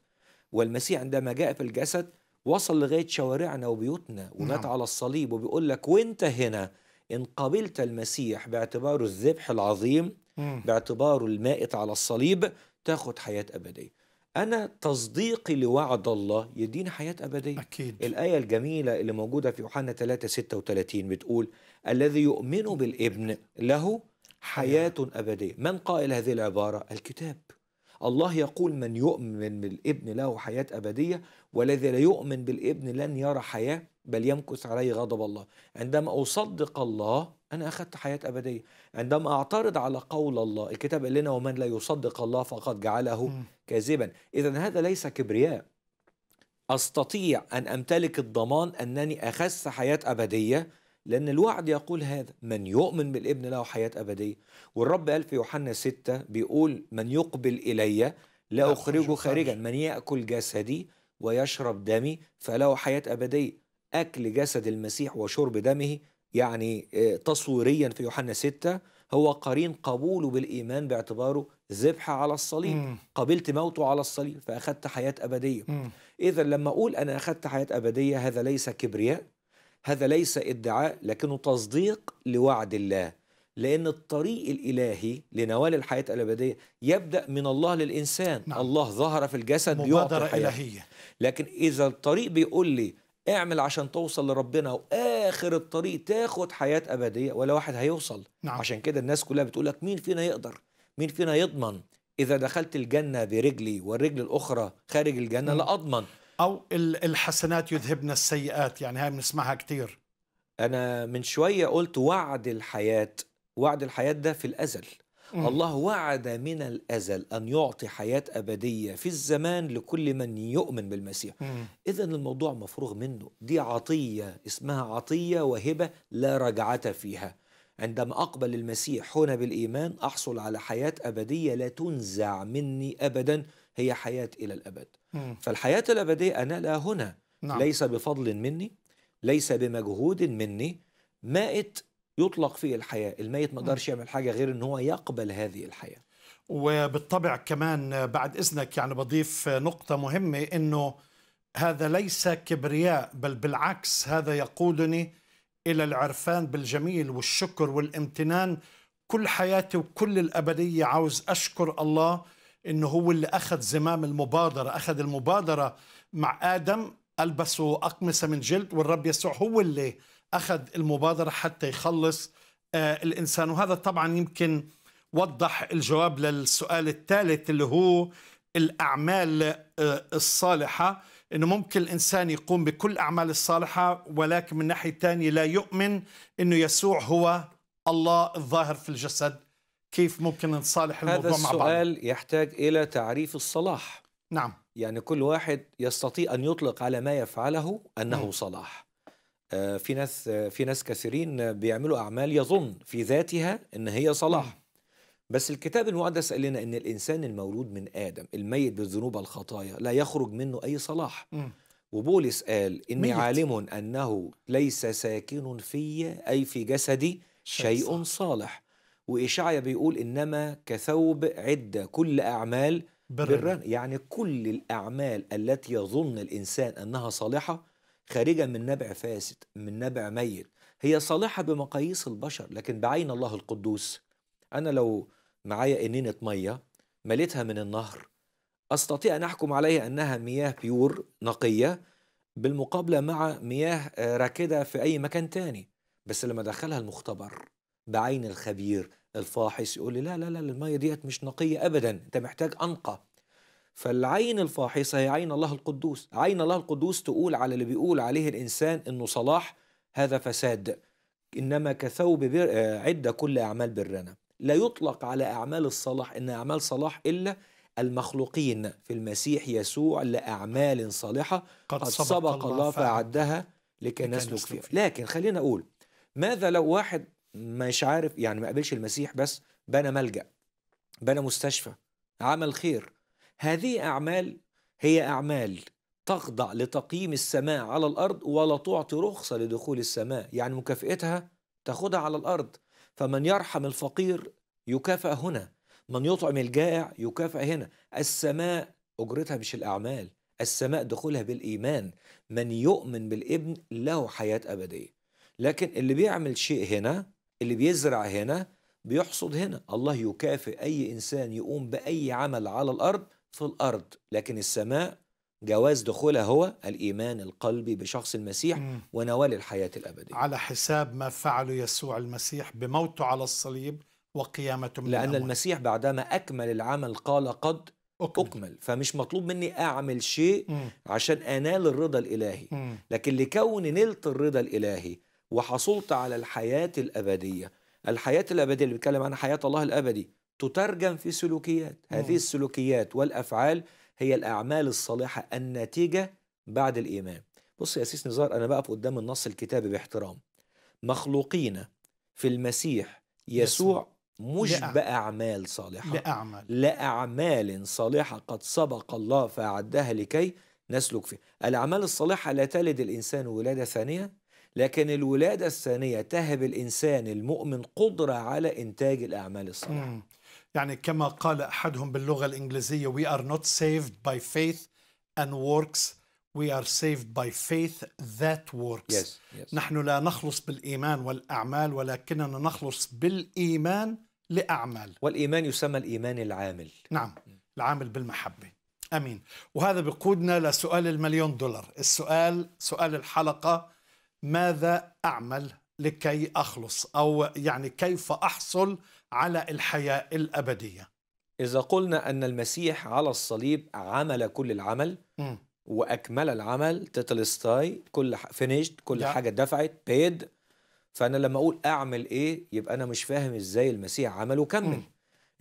B: والمسيح عندما جاء في الجسد وصل لغايه شوارعنا وبيوتنا ومات نعم. على الصليب وبيقول لك وانت هنا إن قبلت المسيح باعتباره الذبح العظيم باعتباره المائت على الصليب تاخد حياة أبدية أنا تصديقي لوعد الله يديني حياة أبدية أكيد. الآية الجميلة اللي موجودة في يوحنا 3 36 بتقول الذي يؤمن بالابن له حياة أبدية من قائل هذه العبارة؟ الكتاب الله يقول من يؤمن بالابن له حياة أبدية والذي لا يؤمن بالابن لن يرى حياة بل يمكث علي غضب الله عندما أصدق الله أنا أخذت حياة أبدية عندما أعترض على قول الله الكتاب قال لنا ومن لا يصدق الله فقد جعله كاذبا إذا هذا ليس كبرياء أستطيع أن أمتلك الضمان أنني أخذت حياة أبدية لأن الوعد يقول هذا من يؤمن بالابن له حياة أبدية والرب قال في يوحنا 6 بيقول من يقبل إلي لا أخرجه خارجا من يأكل جسدي ويشرب دمي فله حياة أبدية أكل جسد المسيح وشرب دمه يعني آه، تصويريا في يوحنا 6 هو قرين قبوله بالإيمان باعتباره ذبح على الصليب مم. قبلت موته على الصليب فأخذت حياة أبدية إذا لما أقول أنا أخذت حياة أبدية هذا ليس كبرياء هذا ليس ادعاء لكنه تصديق لوعد الله لأن الطريق الإلهي لنوال الحياة الأبدية يبدأ من الله للإنسان نعم. الله ظهر في الجسد مبادرة إلهية لكن إذا الطريق بيقول لي اعمل عشان توصل لربنا واخر الطريق تاخد حياه ابديه ولا واحد هيوصل نعم. عشان كده الناس كلها بتقول لك مين فينا يقدر مين فينا يضمن اذا دخلت الجنه برجلي والرجل الاخرى خارج الجنه لا
A: اضمن او الحسنات يذهبن السيئات يعني هاي بنسمعها كثير انا
B: من شويه قلت وعد الحياه وعد الحياه ده في الازل الله وعد من الأزل أن يعطي حياة أبدية في الزمان لكل من يؤمن بالمسيح إذا الموضوع مفروغ منه دي عطية اسمها عطية وهبة لا رجعة فيها عندما أقبل المسيح هنا بالإيمان أحصل على حياة أبدية لا تنزع مني أبدا هي حياة إلى الأبد فالحياة الأبدية أنا لا هنا نعم. ليس بفضل مني ليس بمجهود مني مائت يطلق فيه الحياه الميت ما قدرش يعمل حاجه غير ان هو يقبل هذه الحياه
A: وبالطبع كمان بعد اذنك يعني بضيف نقطه مهمه انه هذا ليس كبرياء بل بالعكس هذا يقودني الى العرفان بالجميل والشكر والامتنان كل حياتي وكل الابديه عاوز اشكر الله انه هو اللي اخذ زمام المبادره اخذ المبادره مع ادم البسوا اقمصه من جلد والرب يسوع هو اللي اخذ المبادره حتى يخلص آه، الانسان وهذا طبعا يمكن وضح الجواب للسؤال الثالث اللي هو الاعمال آه، الصالحه انه ممكن الانسان يقوم بكل الاعمال الصالحه ولكن من ناحيه ثانيه لا يؤمن انه يسوع هو الله الظاهر في الجسد كيف ممكن نصالح الموضوع مع بعض هذا
B: السؤال يحتاج الى تعريف الصلاح نعم يعني كل واحد يستطيع ان يطلق على ما يفعله انه م. صلاح آه، في ناس آه، في ناس كثيرين بيعملوا اعمال يظن في ذاتها ان هي صلاح بس الكتاب المقدس قال لنا ان الانسان المولود من ادم الميت بالذنوب الخطايا لا يخرج منه اي صلاح وبولس قال اني ميت. عالم انه ليس ساكن في اي في جسدي شيء صالح وإشعيا بيقول إنما كثوب عدة كل أعمال برا يعني كل الأعمال التي يظن الإنسان أنها صالحة خارجة من نبع فاسد من نبع ميت هي صالحة بمقاييس البشر لكن بعين الله القدوس أنا لو معايا إنينة مية مليتها من النهر أستطيع أن أحكم عليها أنها مياه بيور نقية بالمقابلة مع مياه آه، راكدة في أي مكان تاني بس لما دخلها المختبر بعين الخبير الفاحص يقول لي لا لا لا المية ديت مش نقية أبدا أنت محتاج أنقى فالعين الفاحصة هي عين الله القدوس عين الله القدوس تقول على اللي بيقول عليه الإنسان إنه صلاح هذا فساد إنما كثوب بر... عدة كل أعمال برنا لا يطلق على أعمال الصلاح إن أعمال صلاح إلا المخلوقين في المسيح يسوع لأعمال صالحة قد, قد سبق, سبق الله فأعدها لكي نسلك فيها لكن خلينا أقول ماذا لو واحد مش عارف يعني ما قابلش المسيح بس بنى ملجأ بنى مستشفى عمل خير هذه أعمال هي أعمال تخضع لتقييم السماء على الأرض ولا تعطي رخصة لدخول السماء يعني مكافئتها تاخدها على الأرض فمن يرحم الفقير يكافأ هنا من يطعم الجائع يكافأ هنا السماء أجرتها مش الأعمال السماء دخولها بالإيمان من يؤمن بالابن له حياة أبدية لكن اللي بيعمل شيء هنا اللي بيزرع هنا بيحصد هنا الله يكافئ أي إنسان يقوم بأي عمل على الأرض في الارض لكن السماء جواز دخولها هو الايمان القلبي بشخص المسيح ونوال الحياه الابديه
A: على حساب ما فعله يسوع المسيح بموته على الصليب وقيامته من لان الأموات. المسيح بعدما
B: اكمل العمل قال قد أكمل. أكمل فمش مطلوب مني أعمل شيء مم. عشان أنال الرضا الإلهي مم. لكن لكوني نلت الرضا الإلهي وحصلت على الحياة الأبدية الحياة الأبدية اللي بيتكلم عنها حياة الله الأبدي تترجم في سلوكيات هذه السلوكيات والأفعال هي الأعمال الصالحة الناتجة بعد الإيمان بص يا سيس نزار أنا بقف قدام النص الكتابي باحترام مخلوقين في المسيح يسوع مش لأ... بأعمال صالحة لأعمال لأعمال صالحة قد سبق الله فأعدها لكي نسلك فيها الأعمال الصالحة لا تلد الإنسان ولادة ثانية لكن الولادة الثانية تهب الإنسان المؤمن قدرة على إنتاج الأعمال
A: الصالحة يعني كما قال أحدهم باللغة الإنجليزية we are not saved by faith and works we are saved by faith that works yes, yes. نحن لا نخلص بالإيمان والأعمال ولكننا نخلص بالإيمان لأعمال والإيمان
B: يسمى الإيمان
A: العامل نعم العامل بالمحبة أمين وهذا بقودنا لسؤال المليون دولار السؤال سؤال الحلقة ماذا أعمل لكي أخلص أو يعني كيف أحصل على الحياه الابديه
B: اذا قلنا ان المسيح على الصليب عمل كل العمل م. واكمل العمل تتلستاي كل فينيشد كل yeah. حاجه دفعت بيد فانا لما اقول اعمل ايه يبقى انا مش فاهم ازاي المسيح عمل وكمل م.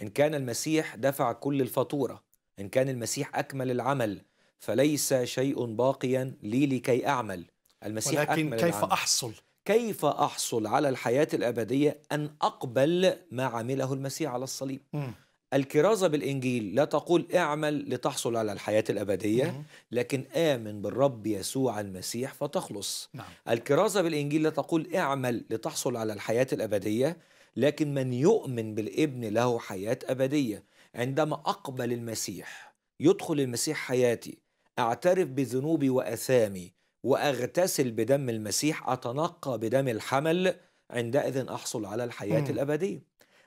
B: ان كان المسيح دفع كل الفاتوره ان كان المسيح اكمل العمل فليس شيء باقيا لي لكي اعمل المسيح ولكن أكمل كيف العمل. احصل كيف أحصل على الحياة الأبدية أن أقبل ما عمله المسيح على الصليب م. الكرازة بالإنجيل لا تقول اعمل لتحصل على الحياة الأبدية لكن آمن بالرب يسوع المسيح فتخلص نعم. الكرازة بالإنجيل لا تقول اعمل لتحصل على الحياة الأبدية لكن من يؤمن بالابن له حياة أبدية عندما أقبل المسيح يدخل المسيح حياتي أعترف بذنوبي وأثامي واغتسل بدم المسيح اتنقى بدم الحمل عندئذ احصل على الحياه مم. الابديه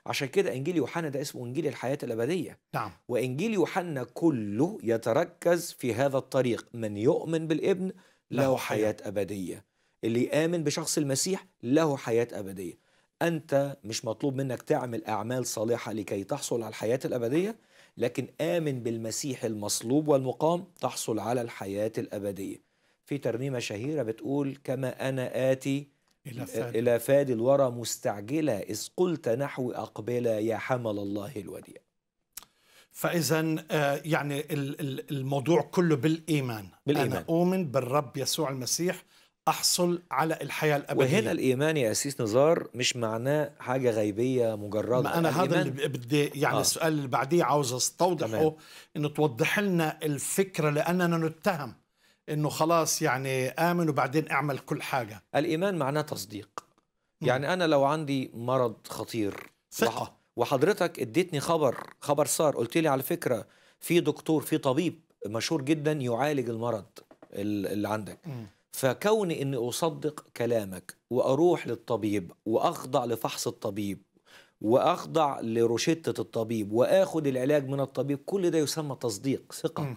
B: عشان كده انجيل يوحنا ده اسمه انجيل الحياه الابديه نعم وانجيل يوحنا كله يتركز في هذا الطريق من يؤمن بالابن له حياه ابديه اللي يامن بشخص المسيح له حياه ابديه انت مش مطلوب منك تعمل اعمال صالحه لكي تحصل على الحياه الابديه لكن امن بالمسيح المصلوب والمقام تحصل على الحياه الابديه في ترنيمة شهيرة بتقول كما أنا آتي إلى آه، فادي, إلى فادي الورى مستعجلة إذ قلت نحو أقبلة يا حمل الله الوديع
A: فإذا آه، يعني الموضوع كله بالإيمان. بالإيمان أنا أؤمن بالرب يسوع المسيح أحصل على الحياة الأبدية وهنا
B: الإيمان يا أسيس نزار مش معناه حاجة غيبية مجردة ما أنا هذا اللي
A: بدي يعني آه. السؤال اللي بعديه عاوز أستوضحه إنه توضح لنا الفكرة لأننا نتهم انه خلاص يعني امن وبعدين اعمل كل حاجه الايمان معناه تصديق
B: يعني انا لو عندي مرض خطير ثقه وحضرتك اديتني خبر خبر صار قلت لي على فكره في دكتور في طبيب مشهور جدا يعالج المرض اللي عندك م. اني اصدق كلامك واروح للطبيب واخضع لفحص الطبيب واخضع لروشته الطبيب واخد العلاج من الطبيب كل ده يسمى تصديق ثقه م.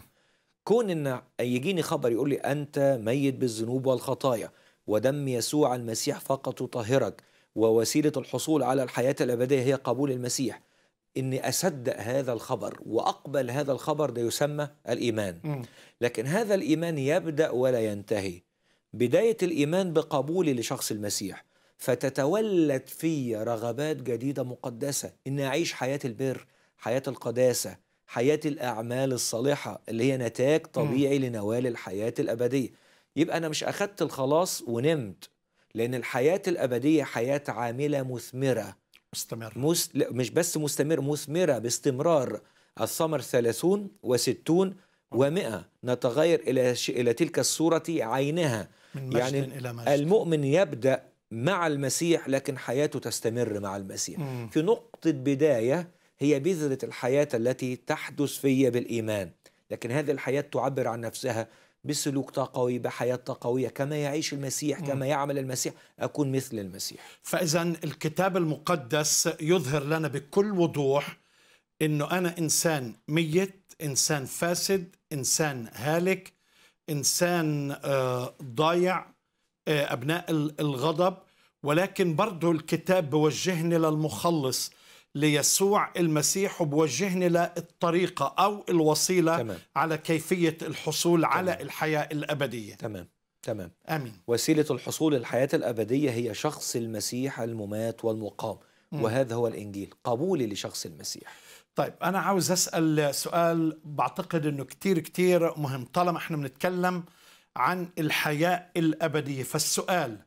B: كون ان يجيني خبر يقول لي انت ميت بالذنوب والخطايا ودم يسوع المسيح فقط يطهرك ووسيله الحصول على الحياه الابديه هي قبول المسيح اني اصدق هذا الخبر واقبل هذا الخبر ده يسمى الايمان لكن هذا الايمان يبدا ولا ينتهي بدايه الايمان بقبولي لشخص المسيح فتتولد في رغبات جديده مقدسه اني اعيش حياه البر حياه القداسه حياة الأعمال الصالحة اللي هي نتاج طبيعي لنوال الحياة الأبدية يبقى أنا مش أخدت الخلاص ونمت لأن الحياة الأبدية حياة عاملة مثمرة مستمرة مس... لا مش بس مستمر مثمرة باستمرار الثمر ثلاثون وستون ومئة نتغير إلى ش... إلى تلك الصورة عينها
A: من مجد يعني إلى مجد.
B: المؤمن يبدأ مع المسيح لكن حياته تستمر مع المسيح مم. في نقطة بداية هي بذرة الحياة التي تحدث في بالإيمان لكن هذه الحياة تعبر عن نفسها بسلوك تقوي بحياة تقوية كما يعيش المسيح كما يعمل المسيح أكون مثل المسيح
A: فإذا الكتاب المقدس يظهر لنا بكل وضوح أنه أنا إنسان ميت إنسان فاسد إنسان هالك إنسان آه، ضايع آه، أبناء الغضب ولكن برضه الكتاب بوجهني للمخلص ليسوع المسيح وبوجهني للطريقة أو الوسيلة تمام. على كيفية الحصول تمام. على الحياة الأبدية تمام تمام آمين
B: وسيلة الحصول للحياة الأبدية هي شخص المسيح
A: الممات والمقام م. وهذا هو الإنجيل قبولي لشخص المسيح طيب أنا عاوز أسأل سؤال بعتقد أنه كتير كتير مهم طالما احنا بنتكلم عن الحياة الأبدية فالسؤال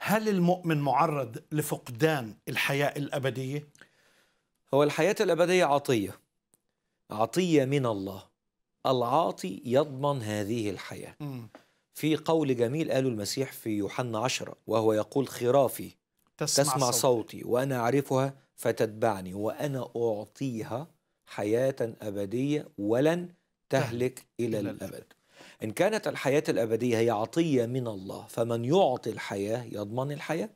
A: هل المؤمن معرض لفقدان الحياة الأبدية؟
B: هو الحياة الأبدية عطية عطية من الله العاطي يضمن هذه الحياة في قول جميل قاله المسيح في يوحنا عشرة وهو يقول خرافي تسمع, تسمع صوتي. صوتي وأنا أعرفها فتتبعني وأنا أعطيها حياة أبدية ولن تهلك إلى الأبد إن كانت الحياة الأبدية هي عطية من الله فمن يعطي الحياة يضمن الحياة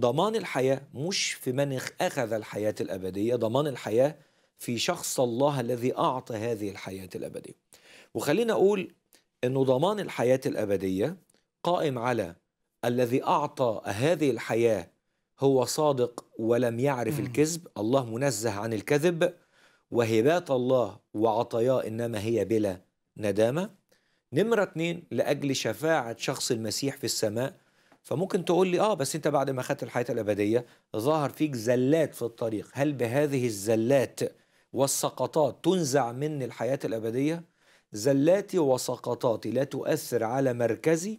B: ضمان الحياة مش في من أخذ الحياة الأبدية ضمان الحياة في شخص الله الذي أعطى هذه الحياة الأبدية وخلينا أقول أنه ضمان الحياة الأبدية قائم على الذي أعطى هذه الحياة هو صادق ولم يعرف الكذب الله منزه عن الكذب وهبات الله وعطاياه إنما هي بلا ندامة نمرة اتنين لأجل شفاعة شخص المسيح في السماء فممكن تقول لي اه بس انت بعد ما خدت الحياه الابديه ظهر فيك زلات في الطريق هل بهذه الزلات والسقطات تنزع مني الحياه الابديه زلاتي وسقطاتي لا تؤثر على مركزي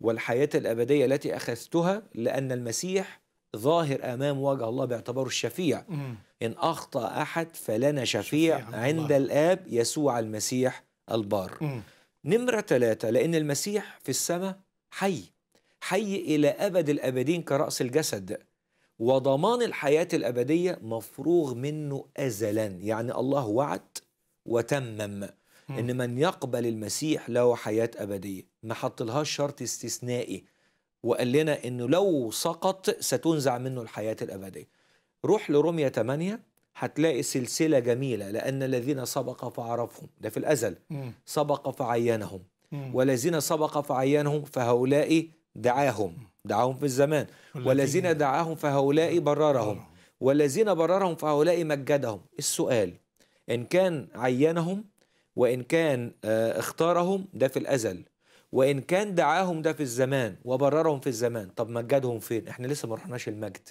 B: والحياه الابديه التي اخذتها لان المسيح ظاهر امام وجه الله باعتباره الشفيع مم. ان اخطا احد فلنا شفيع, شفيع عند الله. الاب يسوع المسيح البار مم. نمره ثلاثه لان المسيح في السماء حي حي إلى أبد الأبدين كرأس الجسد وضمان الحياة الأبدية مفروغ منه أزلا يعني الله وعد وتمم إن من يقبل المسيح له حياة أبدية ما حطلهاش شرط استثنائي وقال لنا إنه لو سقط ستنزع منه الحياة الأبدية روح لرومية 8 هتلاقي سلسلة جميلة لأن الذين سبق فعرفهم ده في الأزل م. سبق فعينهم م. والذين سبق فعينهم فهؤلاء دعاهم دعاهم في الزمان والذين دعاهم فهؤلاء بررهم والذين بررهم فهؤلاء مجدهم السؤال إن كان عينهم وإن كان آه، اختارهم ده في الأزل وإن كان دعاهم ده في الزمان وبررهم في الزمان طب مجدهم فين احنا لسه ما رحناش المجد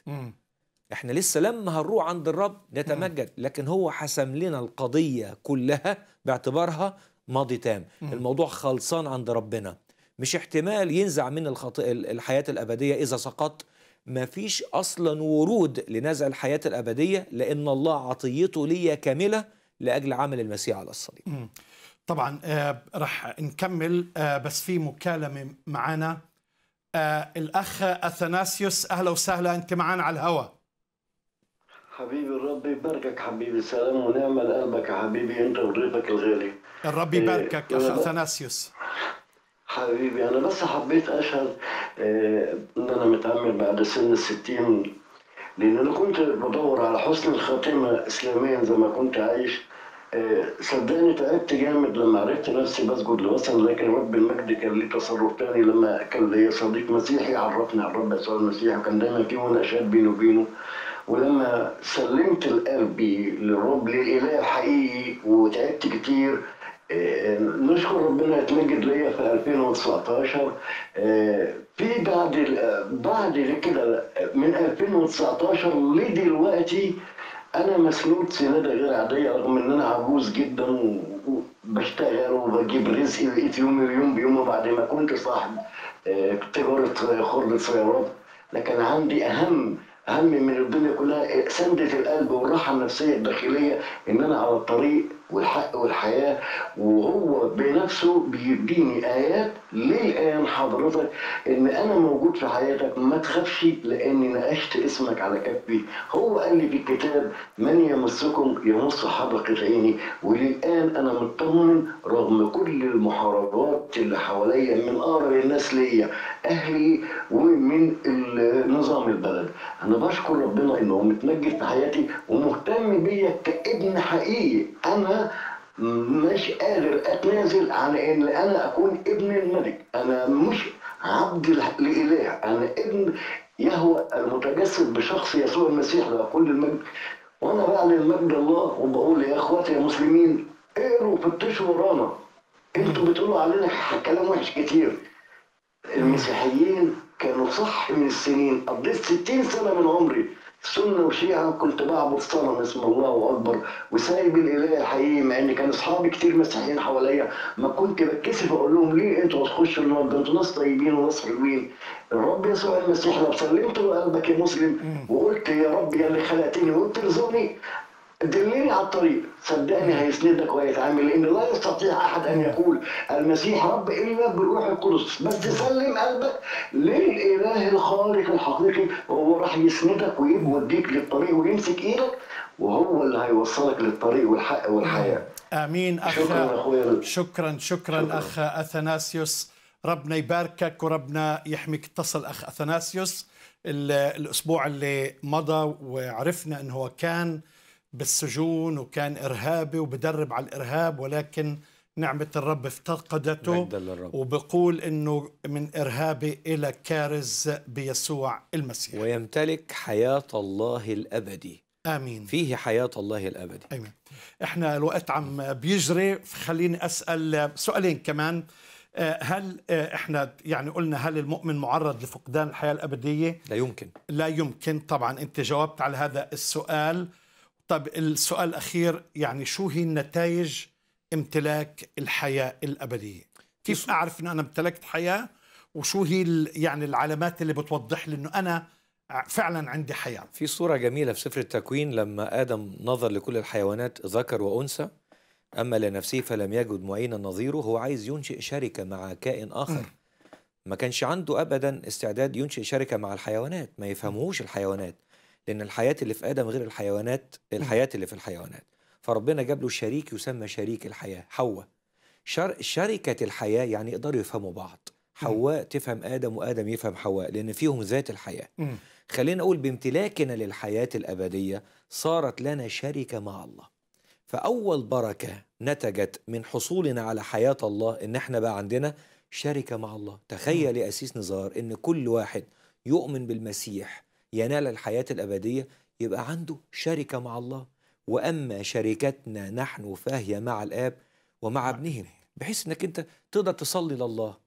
B: احنا لسه لما هنروح عند الرب نتمجد لكن هو حسم لنا القضية كلها باعتبارها ماضي تام الموضوع خلصان عند ربنا مش احتمال ينزع من الحياة الأبدية إذا سقط ما فيش أصلا ورود لنزع الحياة الأبدية لأن الله عطيته ليا كاملة لأجل عمل المسيح على الصليب
A: طبعا آه رح نكمل آه بس في مكالمة معنا آه الأخ أثناسيوس أهلا وسهلا أنت معنا على الهواء
E: حبيبي الرب يباركك حبيبي سلام ونعمة لقلبك يا حبيبي أنت وضيفك الغالي
A: الرب يباركك أخ إيه، إيه، أثناسيوس
E: حبيبي انا بس حبيت اشهد آه، ان انا متعمل بعد سن الستين لان انا كنت بدور على حسن الخاتمه اسلاميا زي ما كنت عايش آه، صدقني تعبت جامد لما عرفت نفسي بسجد لوثن لكن رب المجد كان ليه تصرف تاني لما كان ليا صديق مسيحي عرفني على الرب يسوع المسيح وكان دايما في مناقشات بيني وبينه ولما سلمت القلب للرب للاله الحقيقي وتعبت كتير نشكر ربنا يتمجد ليا في 2019 آه، في بعد آه، بعد كده من 2019 لدلوقتي انا مسنود سناده غير عاديه رغم ان انا عجوز جدا وبشتغل وبجيب رزقي بقيت يومي ويوم بيوم بعد ما كنت صاحب آه، تجاره خرده سيارات لكن عندي اهم اهم من الدنيا كلها سنده القلب والراحه النفسيه الداخليه ان انا على الطريق والحق والحياة وهو بنفسه بيديني آيات للآن حضرتك إن أنا موجود في حياتك ما تخافش لأني نقشت اسمك على كفي هو قال لي في الكتاب من يمسكم يمس حبقة عيني وللآن أنا مطمن رغم كل المحاربات اللي حواليا من أقرب الناس ليا أهلي ومن نظام البلد أنا بشكر ربنا إنه متنجد في حياتي ومهتم بيا كابن حقيقي أنا مش قادر اتنازل عن ان انا اكون ابن الملك انا مش عبد لاله انا ابن يهوى المتجسد بشخص يسوع المسيح له كل المجد وانا بعلن مجد الله وبقول يا اخواتي يا مسلمين اقروا فتشوا ورانا انتوا بتقولوا علينا كلام وحش كتير المسيحيين كانوا صح من السنين قضيت 60 سنه من عمري سنه وشيعه كنت بعبد صنم اسم الله اكبر وسايب الاله الحقيقي مع ان كان اصحابي كتير مسيحيين حواليا ما كنت بتكسف اقول لهم ليه انتوا هتخشوا النار ده انتوا ناس طيبين وناس حلوين الرب يسوع المسيح لو سلمت له قلبك يا مسلم وقلت يا رب يا اللي خلقتني وانت رزقني دلني على الطريق صدقني هيسندك وهيتعامل لان لا يستطيع احد ان يقول المسيح رب الا بالروح القدس بس سلم قلبك للاله الخالق الحقيقي وهو راح يسندك ويوديك للطريق ويمسك ايدك وهو اللي هيوصلك للطريق والحق والحياه
A: امين اخ شكرا اخويا شكرا شكرا, شكرا اخ اثناسيوس ربنا يباركك وربنا يحميك اتصل اخ اثناسيوس الاسبوع اللي مضى وعرفنا انه هو كان بالسجون وكان إرهابي وبدرب على الإرهاب ولكن نعمة الرب افتقدته وبقول أنه من إرهابي إلى كارز بيسوع المسيح
B: ويمتلك حياة الله الأبدي آمين فيه حياة الله الأبدي
A: آمين إحنا الوقت عم بيجري خليني أسأل سؤالين كمان آه، هل آه، احنا يعني قلنا هل المؤمن معرض لفقدان الحياه الابديه؟ لا يمكن لا يمكن طبعا انت جاوبت على هذا السؤال طب السؤال الأخير يعني شو هي النتائج امتلاك الحياة الأبدية كيف أعرف أنه أنا امتلكت حياة وشو هي يعني العلامات اللي بتوضح لي أنه أنا فعلا عندي حياة
B: في صورة جميلة في سفر التكوين لما آدم نظر لكل الحيوانات ذكر وأنثى أما لنفسه فلم يجد معينا نظيره هو عايز ينشئ شركة مع كائن آخر ما كانش عنده أبدا استعداد ينشئ شركة مع الحيوانات ما يفهموش الحيوانات لأن الحياة اللي في آدم غير الحيوانات الحياة اللي في الحيوانات فربنا جاب له شريك يسمى شريك الحياة حواء شر شركة الحياة يعني يقدروا يفهموا بعض حواء تفهم آدم وآدم يفهم حواء لأن فيهم ذات الحياة خلينا أقول بامتلاكنا للحياة الأبدية صارت لنا شركة مع الله فأول بركة نتجت من حصولنا على حياة الله إن احنا بقى عندنا شركة مع الله تخيل يا أسيس نزار إن كل واحد يؤمن بالمسيح ينال الحياة الأبدية يبقى عنده شركة مع الله وأما شركتنا نحن فهي مع الآب ومع نعم. ابنه بحيث أنك أنت تقدر تصلي لله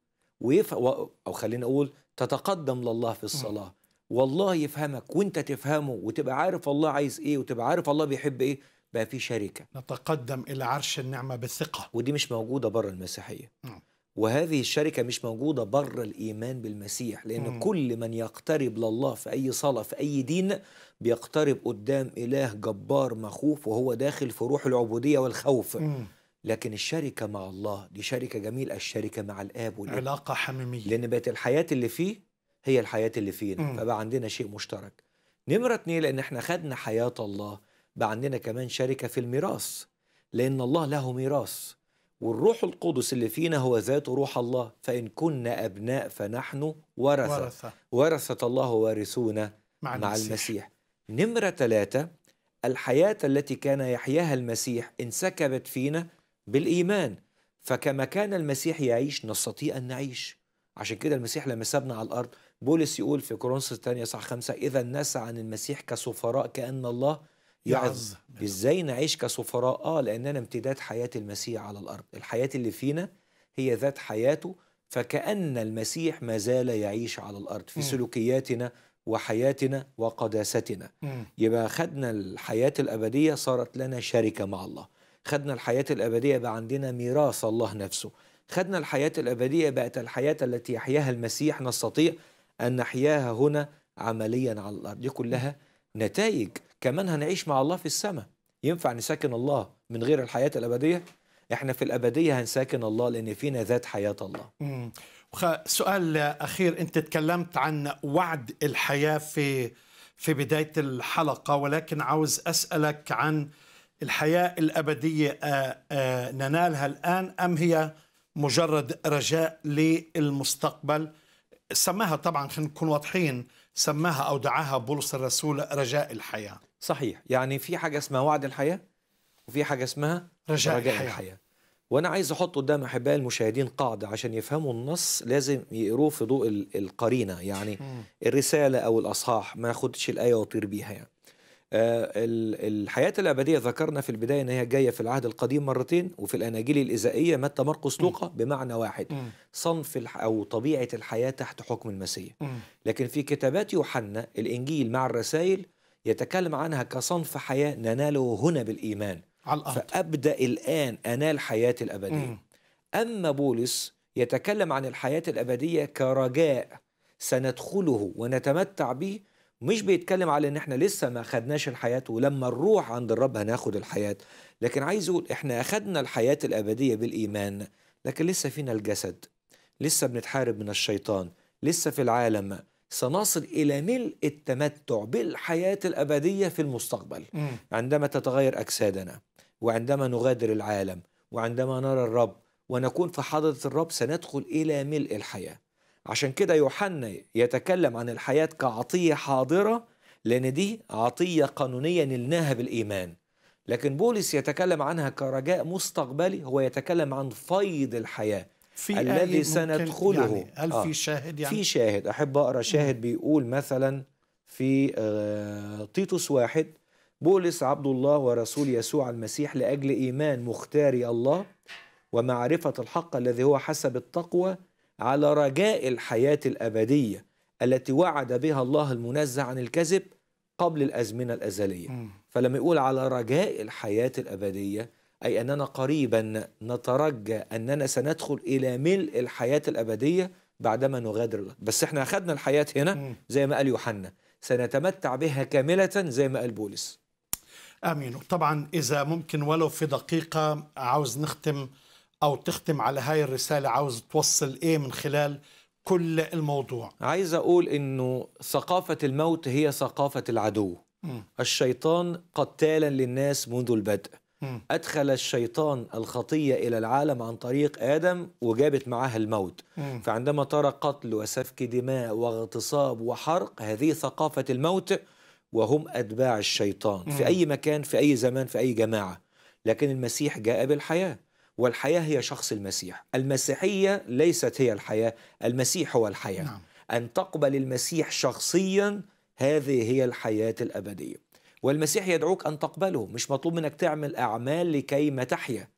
B: ويف... أو خلينا أقول تتقدم لله في الصلاة والله يفهمك وانت تفهمه وتبقى عارف الله عايز ايه وتبقى عارف الله بيحب ايه بقى في شركه نتقدم الى عرش النعمه بالثقه ودي مش موجوده بره المسيحيه نعم. وهذه الشركة مش موجودة بره الإيمان بالمسيح لأن مم. كل من يقترب لله في أي صلاة في أي دين بيقترب قدام إله جبار مخوف وهو داخل في روح العبودية والخوف مم. لكن الشركة مع الله دي شركة جميلة الشركة مع الآب والابن علاقة حميمية لأن بقت الحياة اللي فيه هي الحياة اللي فينا مم. فبقى عندنا شيء مشترك نمرة اتنين لأن احنا خدنا حياة الله بقى عندنا كمان شركة في الميراث لأن الله له ميراث والروح القدس اللي فينا هو ذات روح الله فإن كنا أبناء فنحن ورثة ورثة, ورثة الله وارثونا مع, مع المسيح. المسيح نمرة ثلاثة الحياة التي كان يحياها المسيح انسكبت فينا بالإيمان فكما كان المسيح يعيش نستطيع أن نعيش عشان كده المسيح لما سابنا على الأرض بولس يقول في كورنثوس الثانية صح خمسة إذا نسى عن المسيح كسفراء كأن الله يعظ ازاي نعيش كسفراء اه لاننا امتداد حياه المسيح على الارض الحياه اللي فينا هي ذات حياته فكأن المسيح ما زال يعيش على الأرض في م. سلوكياتنا وحياتنا وقداستنا م. يبقى خدنا الحياة الأبدية صارت لنا شركة مع الله خدنا الحياة الأبدية بقى عندنا ميراث الله نفسه خدنا الحياة الأبدية بقت الحياة التي يحياها المسيح نستطيع أن نحياها هنا عمليا على الأرض دي كلها نتائج كمان هنعيش مع الله في السماء ينفع نساكن الله من غير الحياة الأبدية؟ احنا في الأبدية هنساكن الله لأن فينا ذات حياة الله
A: سؤال أخير أنت تكلمت عن وعد الحياة في في بداية الحلقة ولكن عاوز أسألك عن الحياة الأبدية آه، آه، ننالها الآن أم هي مجرد رجاء للمستقبل سماها طبعا خلينا نكون واضحين سماها أو دعاها بولس الرسول رجاء الحياة صحيح يعني في حاجة اسمها وعد الحياة وفي حاجة
B: اسمها رجاء, رجاء الحياة. الحياة وأنا عايز أحط قدام أحبائي المشاهدين قاعدة عشان يفهموا النص لازم يقروه في ضوء القرينة يعني الرسالة أو الأصحاح ما ياخدش الآية وأطير بيها يعني آه، الحياة الأبدية ذكرنا في البداية أن هي جاية في العهد القديم مرتين وفي الأناجيل الإزائية متى مرقس لوقا بمعنى واحد صنف أو طبيعة الحياة تحت حكم المسيح لكن في كتابات يوحنا الإنجيل مع الرسائل يتكلم عنها كصنف حياة نناله هنا بالإيمان على الأرض. فأبدأ الآن أنال حياتي الأبدية أما بولس يتكلم عن الحياة الأبدية كرجاء سندخله ونتمتع به مش بيتكلم على ان احنا لسه ما خدناش الحياة ولما نروح عند الرب هناخد الحياة لكن عايز يقول احنا اخدنا الحياة الابدية بالايمان لكن لسه فينا الجسد لسه بنتحارب من الشيطان لسه في العالم سنصل إلى ملء التمتع بالحياة الأبدية في المستقبل م. عندما تتغير أجسادنا وعندما نغادر العالم وعندما نرى الرب ونكون في حضرة الرب سندخل إلى ملء الحياة عشان كده يوحنا يتكلم عن الحياة كعطية حاضرة لأن دي عطية قانونية نلناها بالإيمان لكن بولس يتكلم عنها كرجاء مستقبلي هو يتكلم عن فيض الحياة في الذي آية سندخله يعني هل في آه. شاهد يعني؟ في شاهد أحب أقرأ شاهد بيقول مثلا في آه تيتوس واحد بولس عبد الله ورسول يسوع المسيح لأجل إيمان مختاري الله ومعرفة الحق الذي هو حسب التقوى على رجاء الحياة الأبدية التي وعد بها الله المنزه عن الكذب قبل الأزمنة الأزلية م. فلما يقول على رجاء الحياة الأبدية أي أننا قريبا نترجى أننا سندخل إلى ملء الحياة الأبدية بعدما نغادر بس احنا أخذنا الحياة هنا زي ما قال يوحنا سنتمتع بها كاملة زي ما قال بولس
A: آمين طبعا إذا ممكن ولو في دقيقة عاوز نختم او تختم على هاي الرساله عاوز توصل ايه من خلال كل الموضوع
B: عايز اقول انه ثقافه الموت هي ثقافه العدو م. الشيطان قتالا للناس منذ البدء م. أدخل الشيطان الخطية إلى العالم عن طريق آدم وجابت معها الموت م. فعندما ترى قتل وسفك دماء واغتصاب وحرق هذه ثقافة الموت وهم أتباع الشيطان م. في أي مكان في أي زمان في أي جماعة لكن المسيح جاء بالحياة والحياة هي شخص المسيح المسيحية ليست هي الحياة المسيح هو الحياة نعم. أن تقبل المسيح شخصيا هذه هي الحياة الأبدية والمسيح يدعوك أن تقبله مش مطلوب منك تعمل أعمال لكي ما تحيا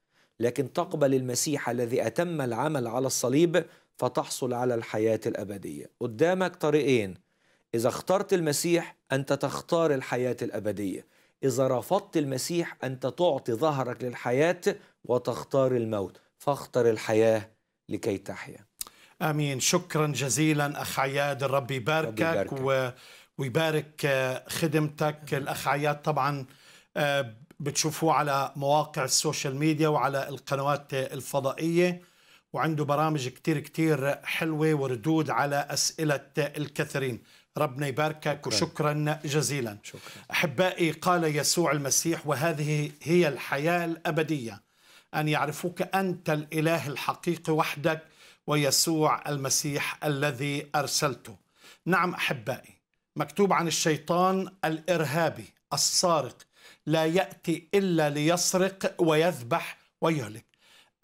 B: لكن تقبل المسيح الذي أتم العمل على الصليب فتحصل على الحياة الأبدية قدامك طريقين إذا اخترت المسيح أنت تختار الحياة الأبدية إذا رفضت المسيح أنت تعطي ظهرك للحياة وتختار الموت فاختر الحياة لكي تحيا
A: آمين شكرا جزيلا أخ عياد الرب يباركك, و... ويبارك آه، خدمتك الأخ عياد طبعا آه، بتشوفوه على مواقع السوشيال ميديا وعلى القنوات الفضائية وعنده برامج كتير كتير حلوة وردود على أسئلة الكثيرين ربنا يباركك وشكرا جزيلا شكرا. أحبائي قال يسوع المسيح وهذه هي الحياة الأبدية أن يعرفوك أنت الإله الحقيقي وحدك ويسوع المسيح الذي أرسلته نعم أحبائي مكتوب عن الشيطان الإرهابي السارق لا يأتي إلا ليسرق ويذبح ويهلك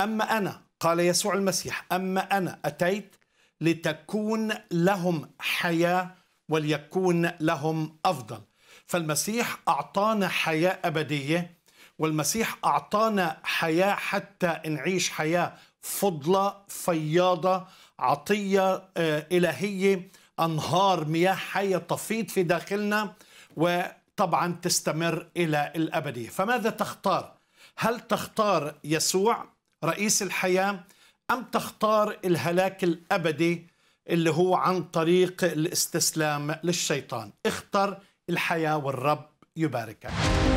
A: أما أنا قال يسوع المسيح أما أنا أتيت لتكون لهم حياة وليكون لهم أفضل فالمسيح أعطانا حياة أبدية والمسيح أعطانا حياة حتى نعيش حياة فضلة فياضة عطية آه، إلهية أنهار مياه حية تفيض في داخلنا وطبعا تستمر إلى الأبدية فماذا تختار؟ هل تختار يسوع رئيس الحياة أم تختار الهلاك الأبدي اللي هو عن طريق الاستسلام للشيطان اختر الحياة والرب يباركك